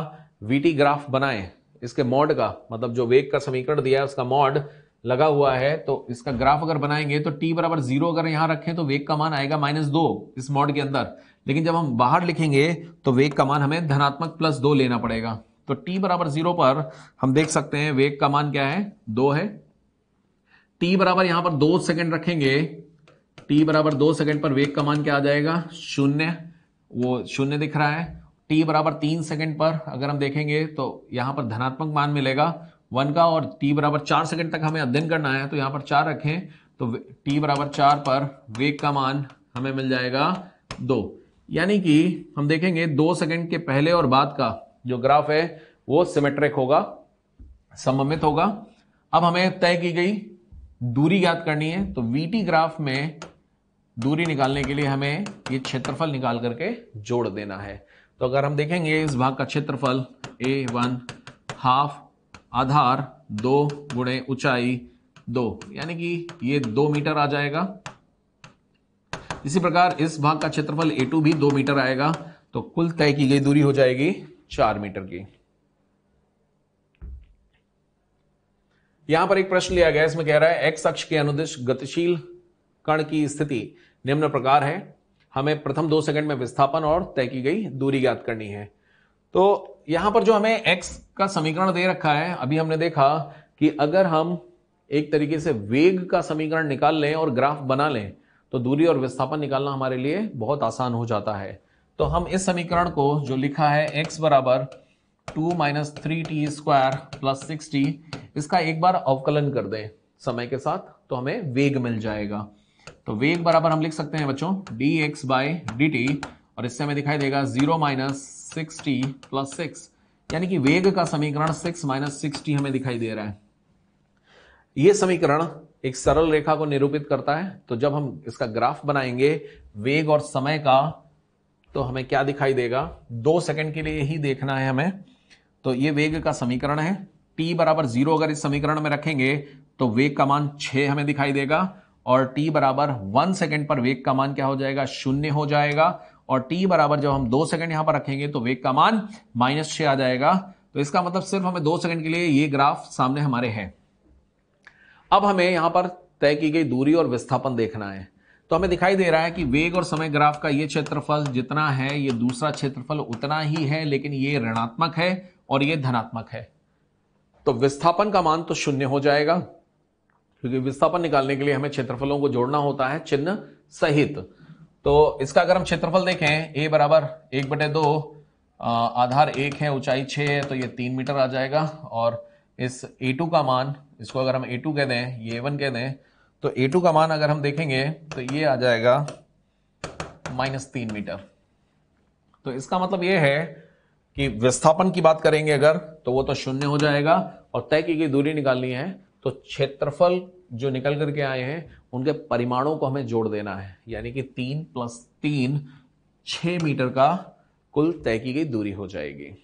[SPEAKER 1] वीटी ग्राफ बनाए इसके मॉड का मतलब जो वेग का समीकरण दिया है उसका मॉड लगा हुआ है तो इसका ग्राफ अगर बनाएंगे तो टी बराबर जीरो अगर यहाँ रखें तो वेग का मान आएगा माइनस दो इस मॉड के अंदर लेकिन जब हम बाहर लिखेंगे तो वेग का मान हमें धनात्मक प्लस दो लेना पड़ेगा तो टी बराबर जीरो पर हम देख सकते हैं वेग का मान क्या है दो है टी बराबर यहां पर दो सेकंड रखेंगे टी बराबर दो सेकंड पर वेग का मान क्या आ जाएगा शून्य वो शून्य दिख रहा है टी बराबर तीन सेकंड पर अगर हम देखेंगे तो यहां पर धनात्मक मान मिलेगा वन का और टी बराबर चार सेकेंड तक हमें अध्ययन करना है तो यहां पर चार रखें तो टी बराबर चार पर वेग का मान हमें मिल जाएगा दो यानी कि हम देखेंगे दो सेकेंड के पहले और बाद का जो ग्राफ है वो सिमेट्रिक होगा सममित होगा अब हमें तय की गई दूरी ज्ञात करनी है तो वी ग्राफ में दूरी निकालने के लिए हमें ये क्षेत्रफल निकाल करके जोड़ देना है तो अगर हम देखेंगे इस भाग का क्षेत्रफल ए वन हाफ आधार दो गुणे ऊंचाई दो यानी कि ये दो मीटर आ जाएगा इसी प्रकार इस भाग का क्षेत्रफल ए टू भी दो मीटर आएगा तो कुल तय की गई दूरी हो जाएगी चार मीटर की यहां पर एक प्रश्न लिया गया इसमें कह रहा है एक्स अक्ष के अनुदिश गतिशील कण की स्थिति निम्न प्रकार है हमें प्रथम दो सेकंड में विस्थापन और तय की गई दूरी ज्ञात करनी है तो यहां पर जो हमें एक्स का समीकरण दे रखा है अभी हमने देखा कि अगर हम एक तरीके से वेग का समीकरण निकाल लें और ग्राफ बना लें तो दूरी और विस्थापन निकालना हमारे लिए बहुत आसान हो जाता है तो हम इस समीकरण को जो लिखा है x बराबर two minus three t square plus six t इसका एक बार अवकलन कर दें समय के साथ तो हमें वेग मिल जाएगा तो वेग बराबर हम लिख सकते हैं बच्चों d x by d t और इससे हमें दिखाई देगा zero minus sixty plus six यानी कि वेग का समीकरण सिक्स माइनस सिक्सटी हमें दिखाई दे रहा है यह समीकरण एक सरल रेखा को निरूपित करता है तो जब हम इसका ग्राफ बनाएंगे वेग और समय का तो हमें क्या दिखाई देगा दो सेकंड के लिए ही देखना है हमें तो ये वेग का समीकरण है t बराबर जीरो अगर इस समीकरण में रखेंगे तो वेग का मान छ हमें दिखाई देगा और t बराबर वन सेकेंड पर वेग का मान क्या हो जाएगा शून्य हो जाएगा और t बराबर जब हम दो सेकंड यहां पर रखेंगे तो वेग का मान माइनस छ आ जाएगा तो इसका मतलब सिर्फ हमें दो सेकंड के लिए ये ग्राफ सामने हमारे है अब हमें यहां पर तय की गई दूरी और विस्थापन देखना है तो हमें दिखाई दे रहा है कि वेग और समय ग्राफ का ये क्षेत्रफल जितना है ये दूसरा क्षेत्रफल उतना ही है लेकिन ये ऋणात्मक है और ये धनात्मक है तो विस्थापन का मान तो शून्य हो जाएगा क्योंकि विस्थापन निकालने के लिए हमें क्षेत्रफलों को जोड़ना होता है चिन्ह सहित तो इसका अगर हम क्षेत्रफल देखें ए बराबर एक बटे दो आधार एक है ऊंचाई छः है तो ये तीन मीटर आ जाएगा और इस ए टू का मान इसको अगर हम ए टू कह दें ये वन कह दें तो ए टू का मान अगर हम देखेंगे तो ये आ जाएगा माइनस तीन मीटर तो इसका मतलब ये है कि विस्थापन की बात करेंगे अगर तो वो तो शून्य हो जाएगा और तय की गई दूरी निकालनी है तो क्षेत्रफल जो निकल करके आए हैं उनके परिमाणों को हमें जोड़ देना है यानी कि तीन प्लस तीन छ मीटर का कुल तय की गई दूरी हो जाएगी